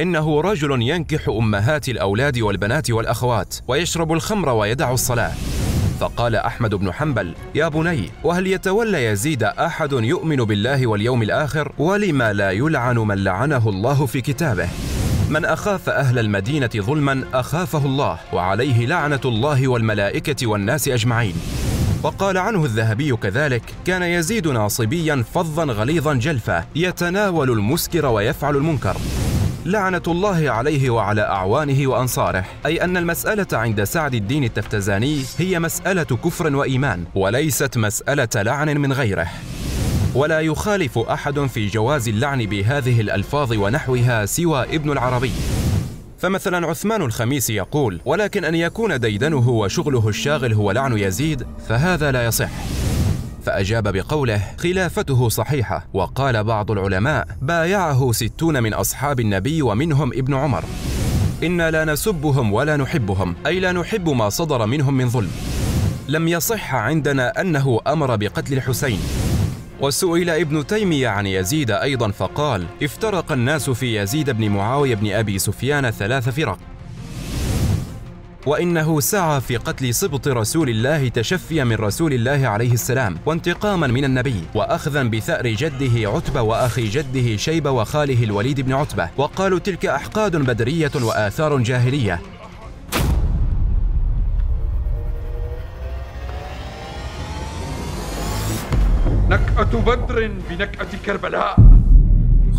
إنه رجل ينكح أمهات الأولاد والبنات والأخوات ويشرب الخمر ويدع الصلاة فقال أحمد بن حنبل يا بني وهل يتولى يزيد أحد يؤمن بالله واليوم الآخر ولما لا يلعن من لعنه الله في كتابه من أخاف أهل المدينة ظلما أخافه الله وعليه لعنة الله والملائكة والناس أجمعين وقال عنه الذهبي كذلك كان يزيد ناصبيا فظا غليظا جلفا يتناول المسكر ويفعل المنكر لعنة الله عليه وعلى أعوانه وأنصاره أي أن المسألة عند سعد الدين التفتزاني هي مسألة كفر وإيمان وليست مسألة لعن من غيره ولا يخالف أحد في جواز اللعن بهذه الألفاظ ونحوها سوى ابن العربي فمثلا عثمان الخميس يقول ولكن أن يكون ديدنه وشغله الشاغل هو لعن يزيد فهذا لا يصح فأجاب بقوله خلافته صحيحة وقال بعض العلماء بايعه ستون من أصحاب النبي ومنهم ابن عمر إنا لا نسبهم ولا نحبهم أي لا نحب ما صدر منهم من ظلم لم يصح عندنا أنه أمر بقتل الحسين وسئل ابن تيمية عن يزيد أيضا فقال افترق الناس في يزيد بن معاوية بن أبي سفيان ثلاث فرق وإنه سعى في قتل سبط رسول الله تشفيا من رسول الله عليه السلام وانتقاما من النبي وأخذا بثأر جده عتبة وأخي جده شيبة وخاله الوليد بن عتبة وقالوا تلك أحقاد بدرية وآثار جاهلية نكأة بدر بنكأة كربلاء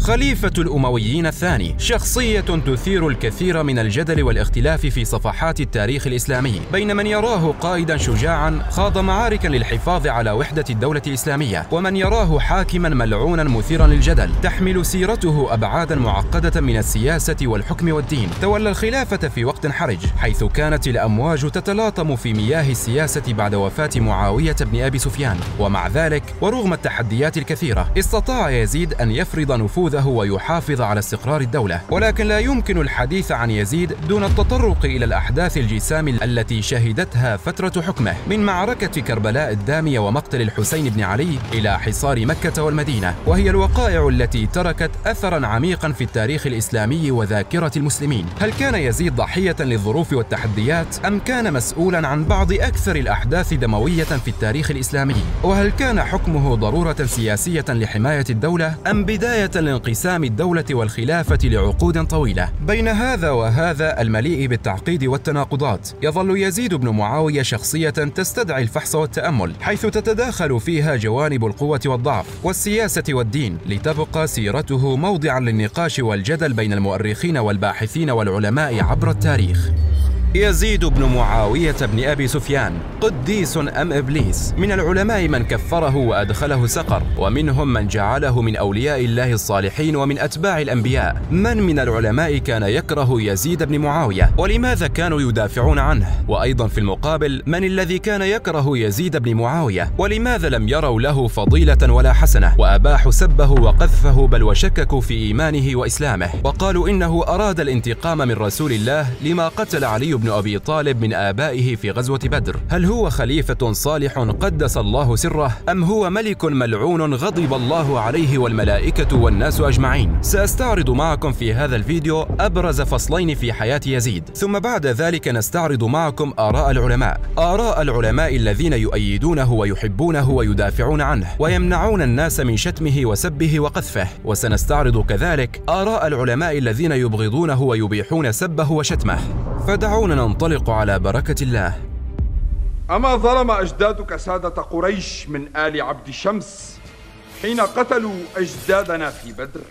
خليفة الأمويين الثاني شخصية تثير الكثير من الجدل والاختلاف في صفحات التاريخ الإسلامي بين من يراه قائدا شجاعا خاض معاركا للحفاظ على وحدة الدولة الإسلامية ومن يراه حاكما ملعونا مثيرا للجدل تحمل سيرته أبعادا معقدة من السياسة والحكم والدين تولى الخلافة في وقت حرج حيث كانت الأمواج تتلاطم في مياه السياسة بعد وفاة معاوية بن أبي سفيان ومع ذلك ورغم التحديات الكثيرة استطاع يزيد أن يفرض نفوذ نفوذه ويحافظ على استقرار الدولة ولكن لا يمكن الحديث عن يزيد دون التطرق إلى الأحداث الجسام التي شهدتها فترة حكمه من معركة كربلاء الدامية ومقتل الحسين بن علي إلى حصار مكة والمدينة وهي الوقائع التي تركت أثرا عميقا في التاريخ الإسلامي وذاكرة المسلمين هل كان يزيد ضحية للظروف والتحديات أم كان مسؤولا عن بعض أكثر الأحداث دموية في التاريخ الإسلامي وهل كان حكمه ضرورة سياسية لحماية الدولة أم بداية انقسام الدولة والخلافة لعقود طويلة بين هذا وهذا المليء بالتعقيد والتناقضات يظل يزيد بن معاوية شخصية تستدعي الفحص والتأمل حيث تتداخل فيها جوانب القوة والضعف والسياسة والدين لتبقى سيرته موضعا للنقاش والجدل بين المؤرخين والباحثين والعلماء عبر التاريخ يزيد بن معاوية بن أبي سفيان قديس أم إبليس من العلماء من كفره وأدخله سقر ومنهم من جعله من أولياء الله الصالحين ومن أتباع الأنبياء من من العلماء كان يكره يزيد بن معاوية ولماذا كانوا يدافعون عنه وأيضا في المقابل من الذي كان يكره يزيد بن معاوية ولماذا لم يروا له فضيلة ولا حسنة وأباحوا سبه وقذفه بل وشككوا في إيمانه وإسلامه وقالوا إنه أراد الانتقام من رسول الله لما قتل علي بن أبي طالب من آبائه في غزوة بدر هل هو خليفة صالح قدس الله سره أم هو ملك ملعون غضب الله عليه والملائكة والناس أجمعين سأستعرض معكم في هذا الفيديو أبرز فصلين في حياة يزيد ثم بعد ذلك نستعرض معكم آراء العلماء آراء العلماء الذين يؤيدونه ويحبونه ويدافعون عنه ويمنعون الناس من شتمه وسبه وقذفه وسنستعرض كذلك آراء العلماء الذين يبغضونه ويبيحون سبه وشتمه فدعونا ننطلق على بركة الله أما ظلم أجدادك سادة قريش من آل عبد شمس حين قتلوا أجدادنا في بدر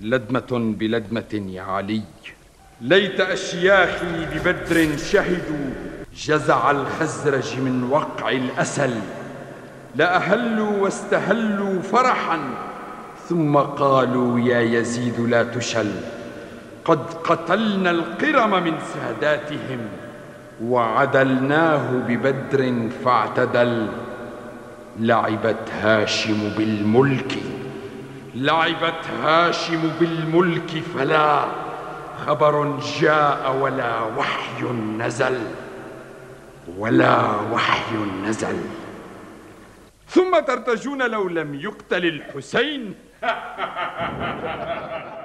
لدمة بلدمة يا علي ليت أشياخي ببدر شهدوا جزع الخزرج من وقع الأسل لأهلوا واستهلوا فرحا ثم قالوا يا يزيد لا تشل قد قتلنا القرم من ساداتهم وعدلناه ببدر فاعتدل لعبت هاشم بالملك لعبت هاشم بالملك فلا خبر جاء ولا وحي نزل ولا وحي نزل ثم ترتجون لو لم يقتل الحسين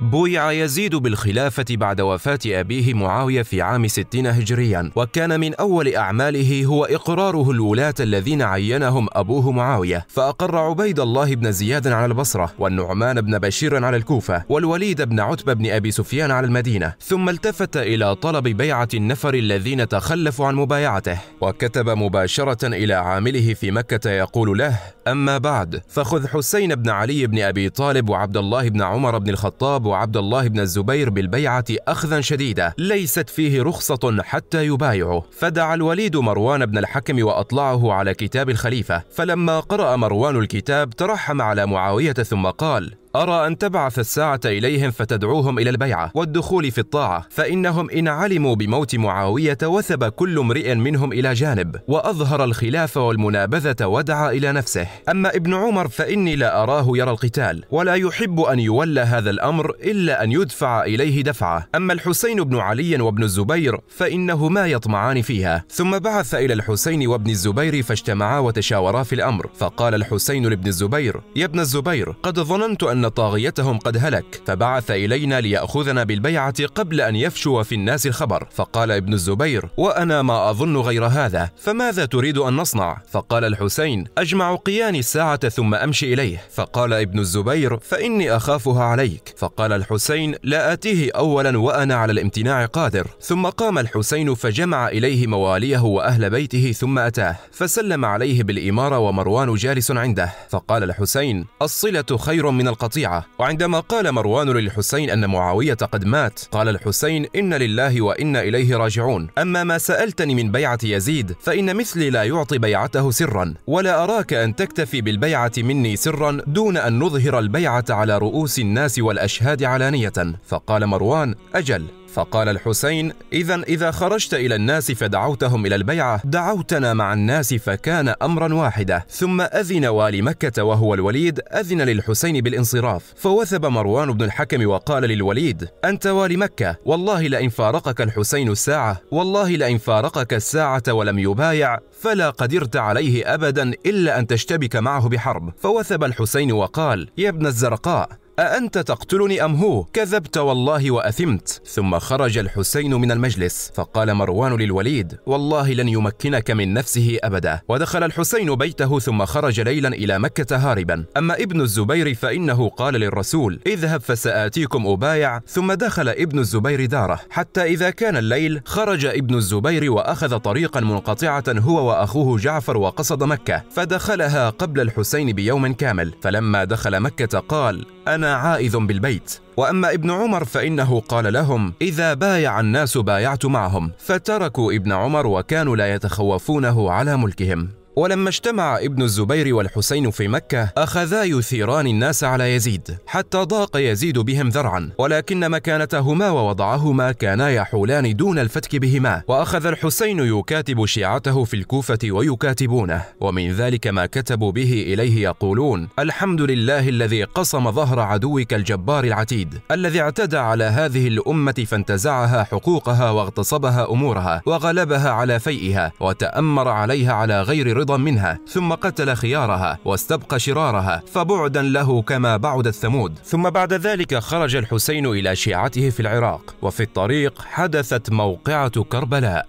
بويع يزيد بالخلافة بعد وفاة أبيه معاوية في عام 60 هجريا وكان من أول أعماله هو إقراره الولاة الذين عينهم أبوه معاوية فأقر عبيد الله بن زياد على البصرة والنعمان بن بشير على الكوفة والوليد بن عتبة بن أبي سفيان على المدينة ثم التفت إلى طلب بيعة النفر الذين تخلفوا عن مبايعته وكتب مباشرة إلى عامله في مكة يقول له أما بعد فخذ حسين بن علي بن أبي طالب وعبد الله بن عمر بن الخطاب يطالب عبد الله بن الزبير بالبيعة أخذا شديدا ليست فيه رخصة حتى يبايعه فدعا الوليد مروان بن الحكم وأطلعه على كتاب الخليفة فلما قرأ مروان الكتاب ترحم على معاوية ثم قال أرى أن تبعث الساعة إليهم فتدعوهم إلى البيعة والدخول في الطاعة فإنهم إن علموا بموت معاوية وثب كل امرئ منهم إلى جانب وأظهر الخلاف والمنابذة ودعا إلى نفسه أما ابن عمر فإني لا أراه يرى القتال ولا يحب أن يولى هذا الأمر إلا أن يدفع إليه دفعة أما الحسين بن علي وابن الزبير فإنهما يطمعان فيها ثم بعث إلى الحسين وابن الزبير فاجتمعا وتشاورا في الأمر فقال الحسين لابن الزبير يا ابن الزبير قد ظننت أن أن طاغيتهم قد هلك فبعث إلينا ليأخذنا بالبيعة قبل أن يفشو في الناس الخبر فقال ابن الزبير وأنا ما أظن غير هذا فماذا تريد أن نصنع فقال الحسين أجمع قيان الساعة ثم أمشي إليه فقال ابن الزبير فإني أخافها عليك فقال الحسين لا آتيه أولا وأنا على الامتناع قادر ثم قام الحسين فجمع إليه مواليه وأهل بيته ثم أتاه فسلم عليه بالإمارة ومروان جالس عنده فقال الحسين الصلة خير من القضاء القطيعة وعندما قال مروان للحسين أن معاوية قد مات قال الحسين إن لله وإنا إليه راجعون أما ما سألتني من بيعة يزيد فإن مثلي لا يعطي بيعته سرا ولا أراك أن تكتفي بالبيعة مني سرا دون أن نظهر البيعة على رؤوس الناس والأشهاد علانية فقال مروان أجل فقال الحسين إذا إذا خرجت إلى الناس فدعوتهم إلى البيعة دعوتنا مع الناس فكان أمرا واحدا ثم أذن والي مكة وهو الوليد أذن للحسين بالانصراف فوثب مروان بن الحكم وقال للوليد أنت والي مكة والله لئن فارقك الحسين الساعة والله لئن فارقك الساعة ولم يبايع فلا قدرت عليه أبدا إلا أن تشتبك معه بحرب فوثب الحسين وقال يا ابن الزرقاء أأنت تقتلني أم هو؟ كذبت والله وأثمت ثم خرج الحسين من المجلس فقال مروان للوليد والله لن يمكنك من نفسه أبدا ودخل الحسين بيته ثم خرج ليلا إلى مكة هاربا أما ابن الزبير فإنه قال للرسول اذهب فسآتيكم أبايع ثم دخل ابن الزبير داره حتى إذا كان الليل خرج ابن الزبير وأخذ طريقا منقطعة هو وأخوه جعفر وقصد مكة فدخلها قبل الحسين بيوم كامل فلما دخل مكة قال أنا أنا عائذ بالبيت وأما ابن عمر فإنه قال لهم إذا بايع الناس بايعت معهم فتركوا ابن عمر وكانوا لا يتخوفونه على ملكهم ولما اجتمع ابن الزبير والحسين في مكة أخذا يثيران الناس على يزيد حتى ضاق يزيد بهم ذرعا ولكن مكانتهما ووضعهما كانا يحولان دون الفتك بهما وأخذ الحسين يكاتب شيعته في الكوفة ويكاتبونه ومن ذلك ما كتبوا به إليه يقولون الحمد لله الذي قصم ظهر عدوك الجبار العتيد الذي اعتدى على هذه الأمة فانتزعها حقوقها واغتصبها أمورها وغلبها على فيئها وتأمر عليها على غير رضا أيضا منها ثم قتل خيارها واستبقى شرارها فبعدا له كما بعدت ثمود ثم بعد ذلك خرج الحسين إلى شيعته في العراق وفي الطريق حدثت موقعة كربلاء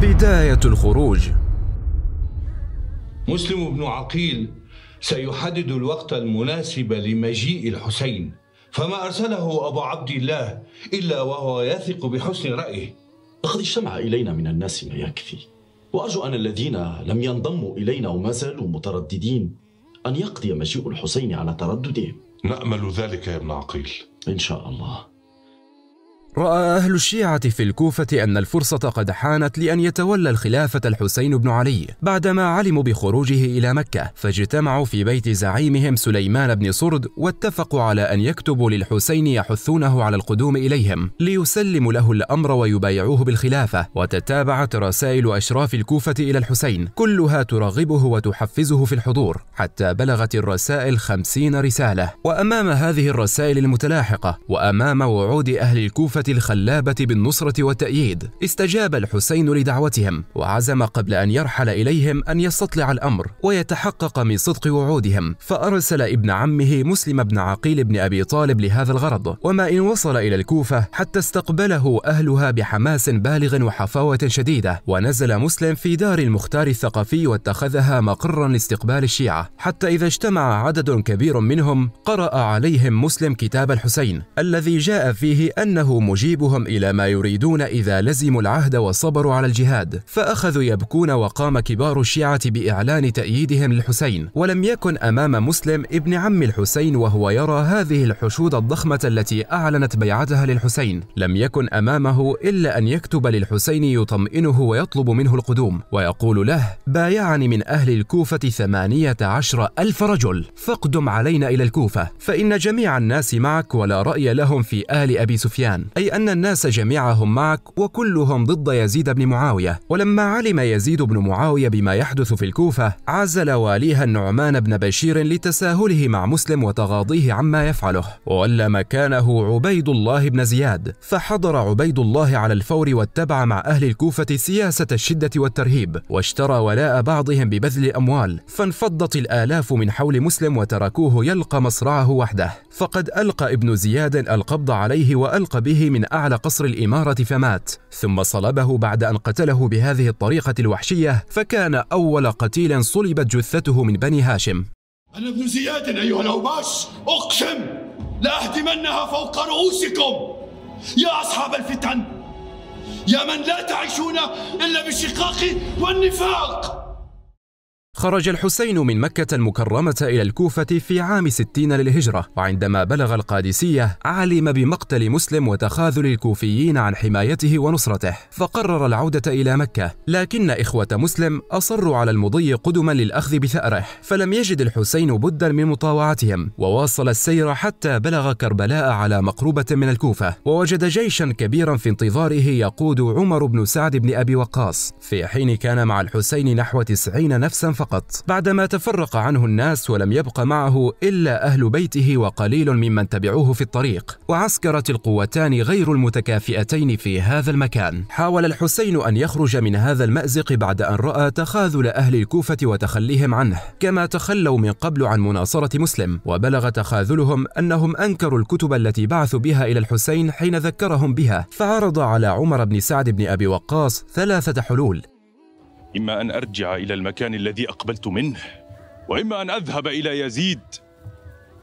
بداية الخروج مسلم بن عقيل سيحدد الوقت المناسب لمجيء الحسين فما أرسله أبو عبد الله إلا وهو يثق بحسن رأيه لقد اجتمع إلينا من الناس ما يكفي وأرجو أن الذين لم ينضموا إلينا وما زالوا مترددين أن يقضي مجيء الحسين على ترددهم نأمل ذلك يا ابن عقيل إن شاء الله رأى أهل الشيعة في الكوفة أن الفرصة قد حانت لأن يتولى الخلافة الحسين بن علي بعدما علموا بخروجه إلى مكة فاجتمعوا في بيت زعيمهم سليمان بن صرد واتفقوا على أن يكتبوا للحسين يحثونه على القدوم إليهم ليسلموا له الأمر ويبايعوه بالخلافة وتتابعت رسائل أشراف الكوفة إلى الحسين كلها ترغبه وتحفزه في الحضور حتى بلغت الرسائل خمسين رسالة وأمام هذه الرسائل المتلاحقة وأمام وعود أهل الكوفة الخلابة بالنصرة والتأييد استجاب الحسين لدعوتهم وعزم قبل أن يرحل إليهم أن يستطلع الأمر ويتحقق من صدق وعودهم فأرسل ابن عمه مسلم بن عقيل بن أبي طالب لهذا الغرض وما إن وصل إلى الكوفة حتى استقبله أهلها بحماس بالغ وحفاوة شديدة ونزل مسلم في دار المختار الثقفي واتخذها مقرا لاستقبال الشيعة حتى إذا اجتمع عدد كبير منهم قرأ عليهم مسلم كتاب الحسين الذي جاء فيه أنه مجيبهم إلى ما يريدون إذا لزموا العهد وصبروا على الجهاد فأخذوا يبكون وقام كبار الشيعة بإعلان تأييدهم للحسين ولم يكن أمام مسلم ابن عم الحسين وهو يرى هذه الحشود الضخمة التي أعلنت بيعتها للحسين لم يكن أمامه إلا أن يكتب للحسين يطمئنه ويطلب منه القدوم ويقول له بايعني من أهل الكوفة ثمانية عشر ألف رجل فاقدم علينا إلى الكوفة فإن جميع الناس معك ولا رأي لهم في أهل أبي سفيان أي أي أن الناس جميعهم معك وكلهم ضد يزيد بن معاوية ولما علم يزيد بن معاوية بما يحدث في الكوفة عزل واليها النعمان بن بشير لتساهله مع مسلم وتغاضيه عما يفعله وولى مكانه عبيد الله بن زياد فحضر عبيد الله على الفور واتبع مع أهل الكوفة سياسة الشدة والترهيب واشترى ولاء بعضهم ببذل أموال فانفضت الآلاف من حول مسلم وتركوه يلقى مصرعه وحده فقد ألقى ابن زياد القبض عليه وألقى به من أعلى قصر الإمارة فمات ثم صلبه بعد أن قتله بهذه الطريقة الوحشية فكان أول قتيل صلبت جثته من بني هاشم أنا ابن زياد أيها الأوباش أقسم لأهدمنها فوق رؤوسكم يا أصحاب الفتن يا من لا تعيشون إلا بالشقاق والنفاق خرج الحسين من مكة المكرمة إلى الكوفة في عام 60 للهجرة، وعندما بلغ القادسية علم بمقتل مسلم وتخاذل الكوفيين عن حمايته ونصرته، فقرر العودة إلى مكة، لكن إخوة مسلم أصروا على المضي قدما للأخذ بثأره، فلم يجد الحسين بدا من مطاوعتهم، وواصل السير حتى بلغ كربلاء على مقربة من الكوفة، ووجد جيشا كبيرا في انتظاره يقود عمر بن سعد بن أبي وقاص، في حين كان مع الحسين نحو 90 نفسا فقط. فقط بعدما تفرق عنه الناس ولم يبق معه إلا أهل بيته وقليل ممن تبعوه في الطريق وعسكرت القوتان غير المتكافئتين في هذا المكان حاول الحسين أن يخرج من هذا المأزق بعد أن رأى تخاذل أهل الكوفة وتخليهم عنه كما تخلوا من قبل عن مناصرة مسلم وبلغ تخاذلهم أنهم أنكروا الكتب التي بعثوا بها إلى الحسين حين ذكرهم بها فعرض على عمر بن سعد بن أبي وقاص ثلاثة حلول إما أن أرجع إلى المكان الذي أقبلت منه وإما أن أذهب إلى يزيد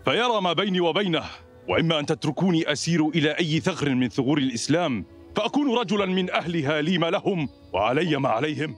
فيرى ما بيني وبينه وإما أن تتركوني أسير إلى أي ثغر من ثغور الإسلام فأكون رجلا من أهلها لي ما لهم وعلي ما عليهم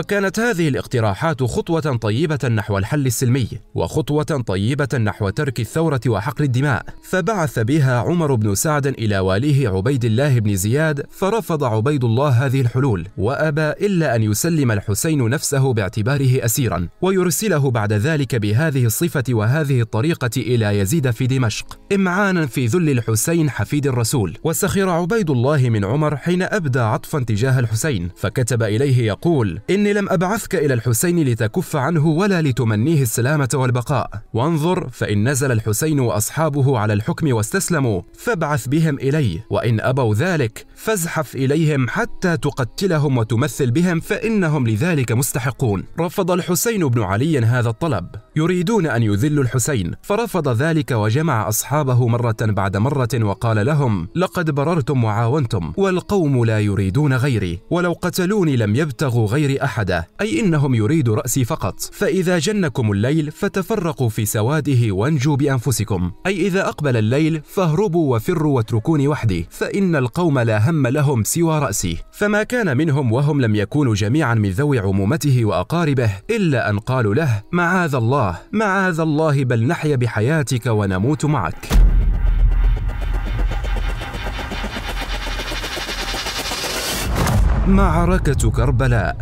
وكانت هذه الاقتراحات خطوة طيبة نحو الحل السلمي وخطوة طيبة نحو ترك الثورة وحقل الدماء فبعث بها عمر بن سعد إلى واليه عبيد الله بن زياد فرفض عبيد الله هذه الحلول وأبى إلا أن يسلم الحسين نفسه باعتباره أسيرا ويرسله بعد ذلك بهذه الصفة وهذه الطريقة إلى يزيد في دمشق إمعانا في ذل الحسين حفيد الرسول وسخر عبيد الله من عمر حين أبدى عطفا تجاه الحسين فكتب إليه يقول إني إني لم أبعثك إلى الحسين لتكف عنه ولا لتمنيه السلامة والبقاء وانظر فإن نزل الحسين وأصحابه على الحكم واستسلموا فابعث بهم إلي وإن أبوا ذلك فازحف إليهم حتى تقتلهم وتمثل بهم فإنهم لذلك مستحقون رفض الحسين بن علي هذا الطلب يريدون أن يذلوا الحسين فرفض ذلك وجمع أصحابه مرة بعد مرة وقال لهم لقد بررتم وعاونتم والقوم لا يريدون غيري ولو قتلوني لم يبتغوا غيري أحدا أي إنهم يريد رأسي فقط فإذا جنكم الليل فتفرقوا في سواده وانجوا بأنفسكم أي إذا أقبل الليل فاهربوا وفروا واتركوني وحدي فإن القوم لا هم لهم سوى رأسه فما كان منهم وهم لم يكونوا جميعا من ذوي عمومته وأقاربه إلا أن قالوا له معاذ الله معاذ الله بل نحيا بحياتك ونموت معك معركة كربلاء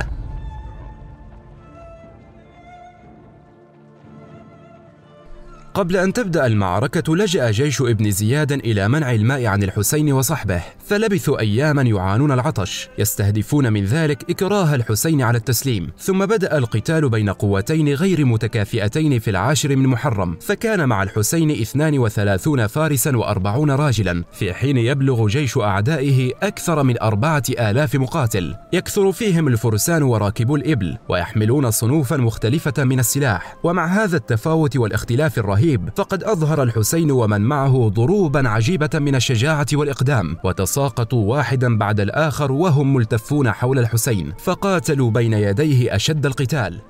قبل أن تبدأ المعركة لجأ جيش ابن زياد إلى منع الماء عن الحسين وصحبه فلبثوا أياما يعانون العطش يستهدفون من ذلك إكراه الحسين على التسليم ثم بدأ القتال بين قوتين غير متكافئتين في العاشر من محرم فكان مع الحسين 32 فارسا و40 راجلا في حين يبلغ جيش أعدائه أكثر من 4000 مقاتل يكثر فيهم الفرسان وراكبو الإبل ويحملون صنوفا مختلفة من السلاح ومع هذا التفاوت والاختلاف الرهيب فقد أظهر الحسين ومن معه ضروبا عجيبة من الشجاعة والإقدام وتص ساقطوا واحدا بعد الآخر وهم ملتفون حول الحسين فقاتلوا بين يديه أشد القتال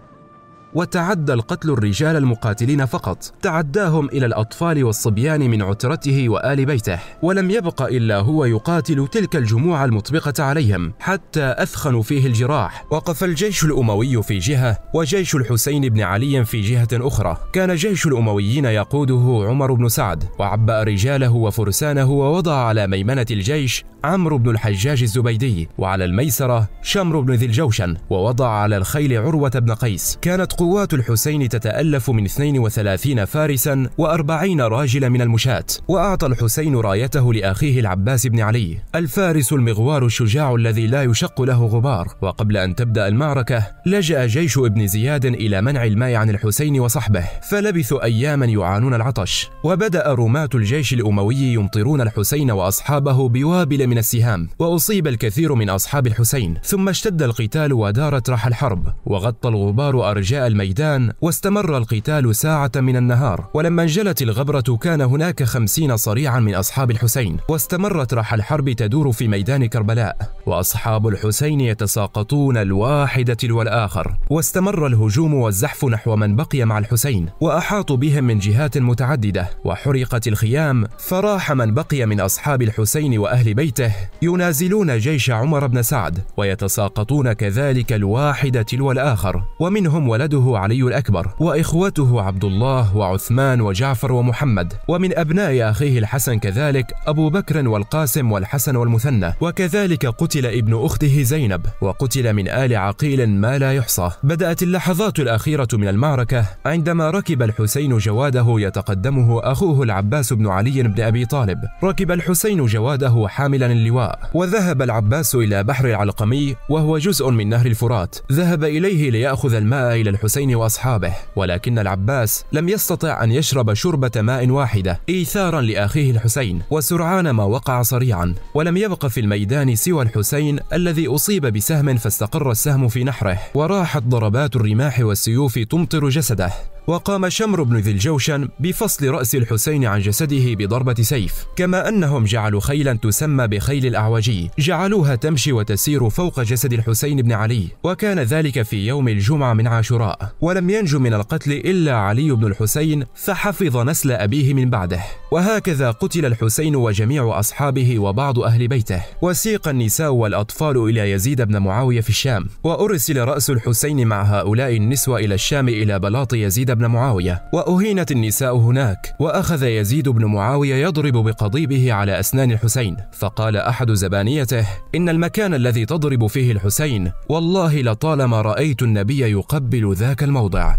وتعدى القتل الرجال المقاتلين فقط تعداهم إلى الأطفال والصبيان من عترته وآل بيته ولم يبق إلا هو يقاتل تلك الجموع المطبقة عليهم حتى أثخنوا فيه الجراح وقف الجيش الأموي في جهة وجيش الحسين بن علي في جهة أخرى كان جيش الأمويين يقوده عمر بن سعد وعبأ رجاله وفرسانه ووضع على ميمنة الجيش عمرو بن الحجاج الزبيدي وعلى الميسرة شمر بن ذي الجوشن ووضع على الخيل عروة بن قيس كانت قوة قوات الحسين تتألف من 32 فارسا و40 راجل من المشاة وأعطى الحسين رايته لأخيه العباس بن علي الفارس المغوار الشجاع الذي لا يشق له غبار وقبل أن تبدأ المعركة لجأ جيش ابن زياد إلى منع الماء عن الحسين وصحبه فلبثوا أياما يعانون العطش وبدأ رماة الجيش الأموي يمطرون الحسين وأصحابه بوابل من السهام وأصيب الكثير من أصحاب الحسين ثم اشتد القتال ودارت راح الحرب وغطى الغبار أرجاء الميدان واستمر القتال ساعة من النهار ولما انجلت الغبرة كان هناك خمسين صريعا من أصحاب الحسين واستمرت راح الحرب تدور في ميدان كربلاء وأصحاب الحسين يتساقطون الواحد تلو الآخر واستمر الهجوم والزحف نحو من بقي مع الحسين وأحاطوا بهم من جهات متعددة وحرقت الخيام فراح من بقي من أصحاب الحسين وأهل بيته ينازلون جيش عمر بن سعد ويتساقطون كذلك الواحد تلو الآخر ومنهم ولده جده علي الأكبر وإخوته عبد الله وعثمان وجعفر ومحمد ومن أبناء أخيه الحسن كذلك أبو بكر والقاسم والحسن والمثنى وكذلك قتل ابن أخته زينب وقتل من آل عقيل ما لا يحصى بدأت اللحظات الأخيرة من المعركة عندما ركب الحسين جواده يتقدمه أخوه العباس بن علي بن أبي طالب ركب الحسين جواده حاملا اللواء وذهب العباس إلى بحر العلقمي وهو جزء من نهر الفرات ذهب إليه ليأخذ الماء إلى الحسين الحسين واصحابه ولكن العباس لم يستطع ان يشرب شربه ماء واحده ايثارا لاخيه الحسين وسرعان ما وقع صريعا ولم يبق في الميدان سوى الحسين الذي اصيب بسهم فاستقر السهم في نحره وراحت ضربات الرماح والسيوف تمطر جسده وقام شمر بن ذي الجوشن بفصل رأس الحسين عن جسده بضربة سيف كما أنهم جعلوا خيلا تسمى بخيل الأعوجي جعلوها تمشي وتسير فوق جسد الحسين بن علي وكان ذلك في يوم الجمعة من عاشوراء ولم ينجو من القتل إلا علي بن الحسين فحفظ نسل أبيه من بعده وهكذا قتل الحسين وجميع أصحابه وبعض أهل بيته وسيق النساء والأطفال إلى يزيد بن معاوية في الشام وأرسل رأس الحسين مع هؤلاء النسوة إلى الشام إلى بلاط يزيد بن معاوية وأهينت النساء هناك وأخذ يزيد بن معاوية يضرب بقضيبه على أسنان الحسين فقال أحد زبانيته إن المكان الذي تضرب فيه الحسين والله لطالما رأيت النبي يقبل ذاك الموضع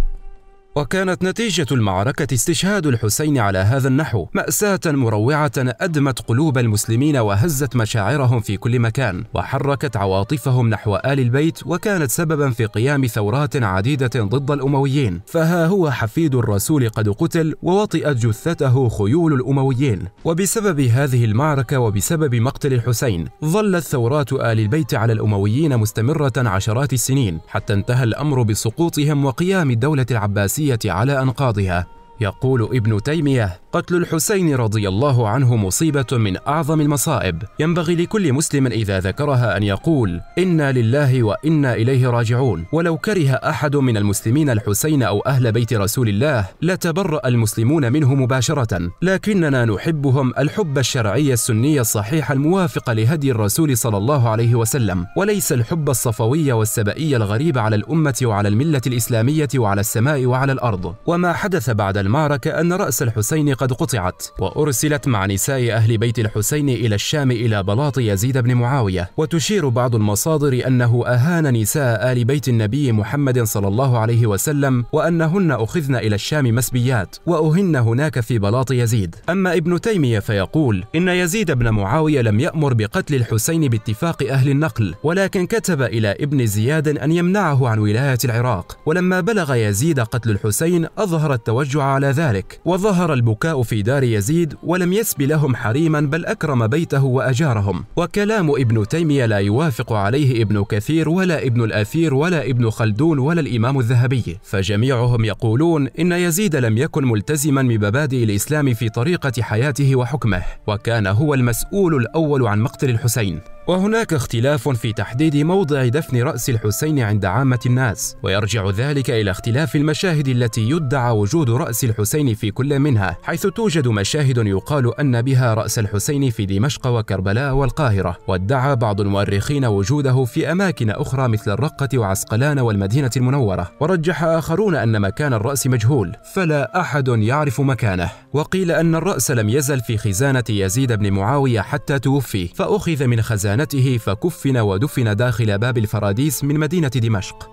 وكانت نتيجة المعركة استشهاد الحسين على هذا النحو مأساة مروعة أدمت قلوب المسلمين وهزت مشاعرهم في كل مكان وحركت عواطفهم نحو آل البيت وكانت سببا في قيام ثورات عديدة ضد الأمويين فها هو حفيد الرسول قد قتل ووطئت جثته خيول الأمويين وبسبب هذه المعركة وبسبب مقتل الحسين ظلت ثورات آل البيت على الأمويين مستمرة عشرات السنين حتى انتهى الأمر بسقوطهم وقيام الدولة العباسية العربية على أنقاضها يقول ابن تيمية: قتل الحسين رضي الله عنه مصيبة من أعظم المصائب، ينبغي لكل مسلم إذا ذكرها أن يقول: إنا لله وإنا إليه راجعون، ولو كره أحد من المسلمين الحسين أو أهل بيت رسول الله لتبرأ المسلمون منه مباشرة، لكننا نحبهم الحب الشرعي السني الصحيح الموافق لهدي الرسول صلى الله عليه وسلم، وليس الحب الصفوي والسبئي الغريب على الأمة وعلى الملة الإسلامية وعلى السماء وعلى الأرض، وما حدث بعد المعركة أن رأس الحسين قد قطعت وأرسلت مع نساء أهل بيت الحسين إلى الشام إلى بلاط يزيد بن معاوية وتشير بعض المصادر أنه أهان نساء آل بيت النبي محمد صلى الله عليه وسلم وأنهن أخذن إلى الشام مسبيات وأهن هناك في بلاط يزيد أما ابن تيمية فيقول إن يزيد بن معاوية لم يأمر بقتل الحسين باتفاق أهل النقل ولكن كتب إلى ابن زياد أن يمنعه عن ولاية العراق ولما بلغ يزيد قتل الحسين أظهر التوجع على ذلك وظهر البكاء في دار يزيد ولم يسب لهم حريما بل أكرم بيته وأجارهم وكلام ابن تيمية لا يوافق عليه ابن كثير ولا ابن الأثير ولا ابن خلدون ولا الإمام الذهبي فجميعهم يقولون إن يزيد لم يكن ملتزما بمبادئ الإسلام في طريقة حياته وحكمه وكان هو المسؤول الأول عن مقتل الحسين وهناك اختلاف في تحديد موضع دفن رأس الحسين عند عامة الناس، ويرجع ذلك إلى اختلاف المشاهد التي يدعى وجود رأس الحسين في كل منها، حيث توجد مشاهد يقال أن بها رأس الحسين في دمشق وكربلاء والقاهرة، وادعى بعض المؤرخين وجوده في أماكن أخرى مثل الرقة وعسقلان والمدينة المنورة، ورجح آخرون أن مكان الرأس مجهول، فلا أحد يعرف مكانه، وقيل أن الرأس لم يزل في خزانة يزيد بن معاوية حتى توفي، فأخذ من خزانة خيانته فكفن ودفن داخل باب الفراديس من مدينة دمشق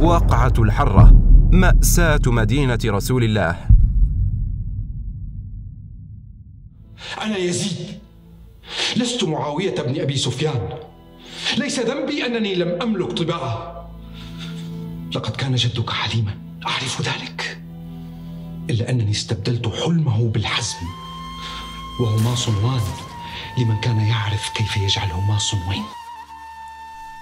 واقعة الحرة مأساة مدينة رسول الله أنا يزيد لست معاوية بن أبي سفيان ليس ذنبي أنني لم أملك طباعة لقد كان جدك حليما أعرف ذلك إلا أنني استبدلت حلمه بالحزم وهما صنوان لمن كان يعرف كيف يجعلهما صنوين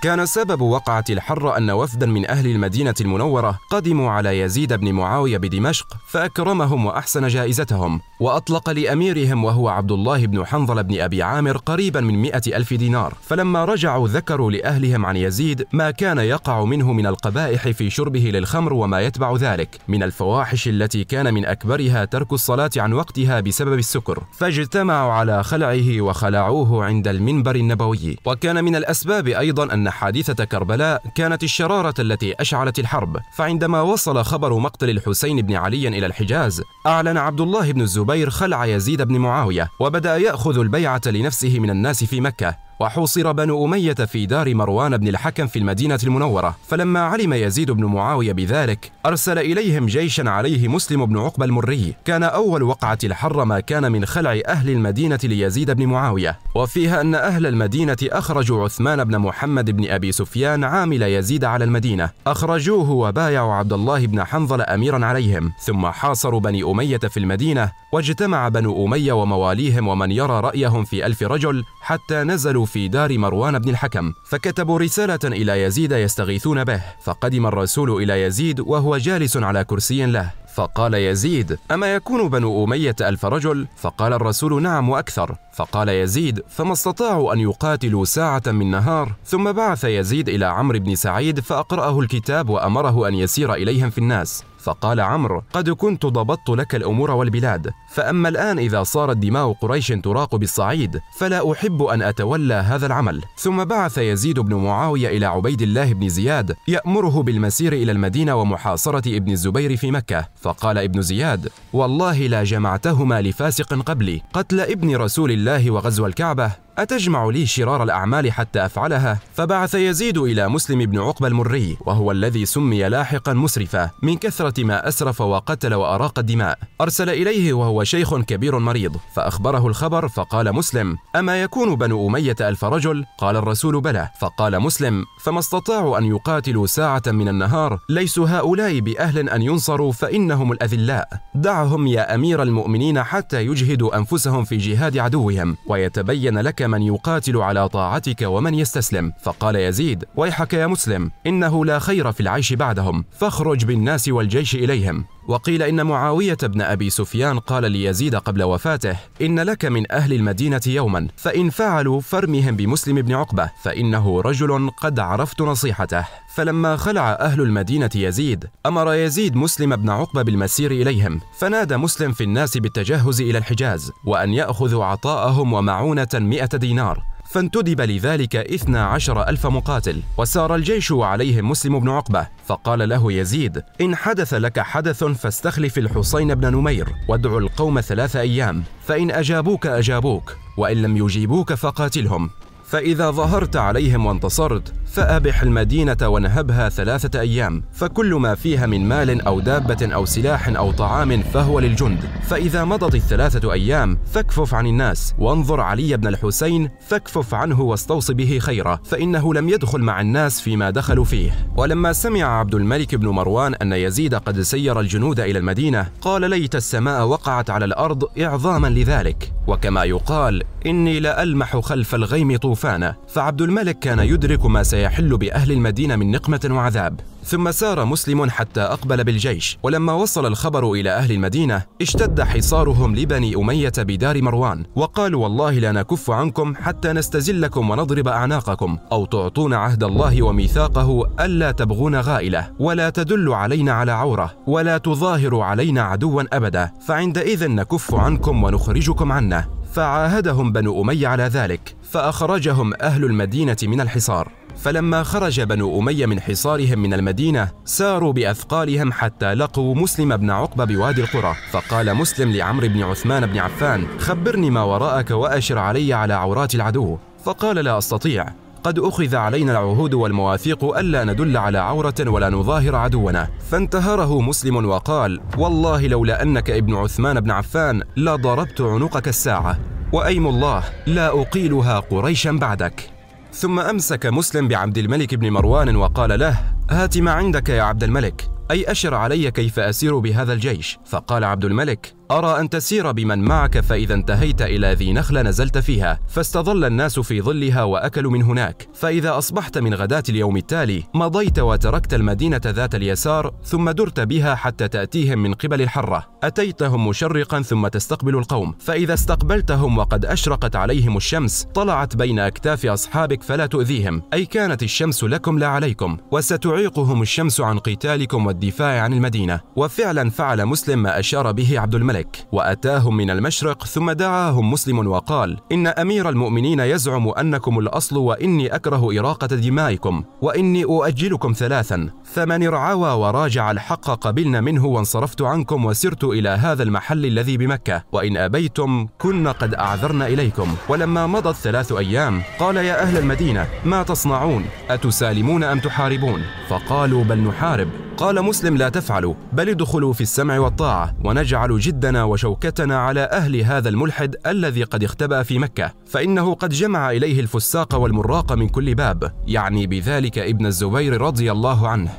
كان سبب وقعة الحرة أن وفدا من أهل المدينة المنورة قدموا على يزيد بن معاوية بدمشق فأكرمهم وأحسن جائزتهم وأطلق لأميرهم وهو عبد الله بن حنظل بن أبي عامر قريبا من مئة ألف دينار فلما رجعوا ذكروا لأهلهم عن يزيد ما كان يقع منه من القبائح في شربه للخمر وما يتبع ذلك من الفواحش التي كان من أكبرها ترك الصلاة عن وقتها بسبب السكر فاجتمعوا على خلعه وخلعوه عند المنبر النبوي وكان من الأسباب أيضا أن حادثة كربلاء كانت الشرارة التي أشعلت الحرب فعندما وصل خبر مقتل الحسين بن علي إلى الحجاز أعلن عبد الله بن الزبير خلع يزيد بن معاوية وبدأ يأخذ البيعة لنفسه من الناس في مكة وحوصر بنو أمية في دار مروان بن الحكم في المدينة المنورة فلما علم يزيد بن معاوية بذلك أرسل إليهم جيشا عليه مسلم بن عقبة المري كان أول وقعة الحر ما كان من خلع أهل المدينة ليزيد بن معاوية وفيها أن أهل المدينة أخرجوا عثمان بن محمد بن أبي سفيان عامل يزيد على المدينة أخرجوه وبايعوا عبد الله بن حنظل أميرا عليهم ثم حاصروا بني أمية في المدينة واجتمع بنو أمية ومواليهم ومن يرى رأيهم في ألف رجل حتى نزلوا في دار مروان بن الحكم فكتبوا رسالة إلى يزيد يستغيثون به فقدم الرسول إلى يزيد وهو جالس على كرسي له فقال يزيد أما يكون بنو أمية ألف رجل فقال الرسول نعم وأكثر فقال يزيد فما استطاعوا أن يقاتلوا ساعة من نهار ثم بعث يزيد إلى عمرو بن سعيد فأقرأه الكتاب وأمره أن يسير إليهم في الناس فقال عمرو قد كنت ضبطت لك الأمور والبلاد فأما الآن إذا صارت دماء قريش تراق بالصعيد فلا أحب أن أتولى هذا العمل ثم بعث يزيد بن معاوية إلى عبيد الله بن زياد يأمره بالمسير إلى المدينة ومحاصرة ابن الزبير في مكة فقال ابن زياد والله لا جمعتهما لفاسق قبلي قتل ابن رسول الله وغزو الكعبة أتجمع لي شرار الأعمال حتى أفعلها؟ فبعث يزيد إلى مسلم بن عقبة المري وهو الذي سمي لاحقا مسرفا من كثرة ما أسرف وقتل وأراق الدماء أرسل إليه وهو شيخ كبير مريض فأخبره الخبر فقال مسلم أما يكون بنو أمية ألف رجل؟ قال الرسول بلى فقال مسلم فما استطاعوا أن يقاتلوا ساعة من النهار ليس هؤلاء بأهل أن ينصروا فإنهم الأذلاء دعهم يا أمير المؤمنين حتى يجهدوا أنفسهم في جهاد عدوهم ويتبين لك هناك من يقاتل على طاعتك ومن يستسلم فقال يزيد ويحك يا مسلم إنه لا خير في العيش بعدهم فاخرج بالناس والجيش إليهم وقيل إن معاوية بن أبي سفيان قال ليزيد قبل وفاته إن لك من أهل المدينة يوما فإن فعلوا فرمهم بمسلم بن عقبة فإنه رجل قد عرفت نصيحته فلما خلع أهل المدينة يزيد أمر يزيد مسلم بن عقبة بالمسير إليهم فنادى مسلم في الناس بالتجهز إلى الحجاز وأن يأخذوا عطاءهم ومعونة مئة دينار فانتدب لذلك إثنى عشر ألف مقاتل وسار الجيش عليهم مسلم بن عقبة فقال له يزيد إن حدث لك حدث فاستخلف الحسين بن نمير وادع القوم ثلاث أيام فإن أجابوك أجابوك وإن لم يجيبوك فقاتلهم فإذا ظهرت عليهم وانتصرت فأبح المدينة ونهبها ثلاثة أيام فكل ما فيها من مال أو دابة أو سلاح أو طعام فهو للجند فإذا مضت الثلاثة أيام فاكفف عن الناس وانظر علي بن الحسين فاكفف عنه واستوص به خيرا فإنه لم يدخل مع الناس فيما دخلوا فيه ولما سمع عبد الملك بن مروان أن يزيد قد سير الجنود إلى المدينة قال ليت السماء وقعت على الأرض إعظاما لذلك وكما يقال إني لألمح خلف الغيم طوفا غطفان فعبد الملك كان يدرك ما سيحل بأهل المدينة من نقمة وعذاب ثم سار مسلم حتى أقبل بالجيش ولما وصل الخبر إلى أهل المدينة اشتد حصارهم لبني أمية بدار مروان وقالوا والله لا نكف عنكم حتى نستزلكم ونضرب أعناقكم أو تعطون عهد الله وميثاقه ألا تبغون غائلة ولا تدل علينا على عورة ولا تظاهر علينا عدوا أبدا فعندئذ نكف عنكم ونخرجكم عنا فعاهدهم بنو أمية على ذلك فأخرجهم أهل المدينة من الحصار فلما خرج بنو أمية من حصارهم من المدينة ساروا بأثقالهم حتى لقوا مسلم بن عقبة بوادي القرى فقال مسلم لعمرو بن عثمان بن عفان خبرني ما وراءك وأشر علي على عورات العدو فقال لا أستطيع قد أخذ علينا العهود والمواثيق ألا ندل على عورة ولا نظاهر عدونا فانتهره مسلم وقال والله لولا أنك ابن عثمان بن عفان لضربت عنقك الساعة وأيم الله لا أقيلها قريشا بعدك ثم أمسك مسلم بعبد الملك بن مروان وقال له هات ما عندك يا عبد الملك أي أشر علي كيف أسير بهذا الجيش فقال عبد الملك أرى أن تسير بمن معك فإذا انتهيت إلى ذي نخلة نزلت فيها فاستظل الناس في ظلها وأكلوا من هناك فإذا أصبحت من غداة اليوم التالي مضيت وتركت المدينة ذات اليسار ثم درت بها حتى تأتيهم من قبل الحرة أتيتهم مشرقا ثم تستقبل القوم فإذا استقبلتهم وقد أشرقت عليهم الشمس طلعت بين أكتاف أصحابك فلا تؤذيهم أي كانت الشمس لكم لا عليكم وستعيقهم الشمس عن قتالكم والدفاع عن المدينة وفعلا فعل مسلم ما أشار به عبد الملك ذلك وأتاهم من المشرق ثم دعاهم مسلم وقال إن أمير المؤمنين يزعم أنكم الأصل وإني أكره إراقة دمائكم وإني أؤجلكم ثلاثا فمن ارعوى وراجع الحق قبلنا منه وانصرفت عنكم وسرت إلى هذا المحل الذي بمكة وإن أبيتم كنا قد اعذرنا إليكم ولما مضت ثلاث أيام قال يا أهل المدينة ما تصنعون أتسالمون أم تحاربون فقالوا بل نحارب قال مسلم لا تفعلوا بل ادخلوا في السمع والطاعة ونجعل جدنا وشوكتنا على أهل هذا الملحد الذي قد اختبأ في مكة فإنه قد جمع إليه الفساق والمراق من كل باب يعني بذلك ابن الزبير رضي الله عنه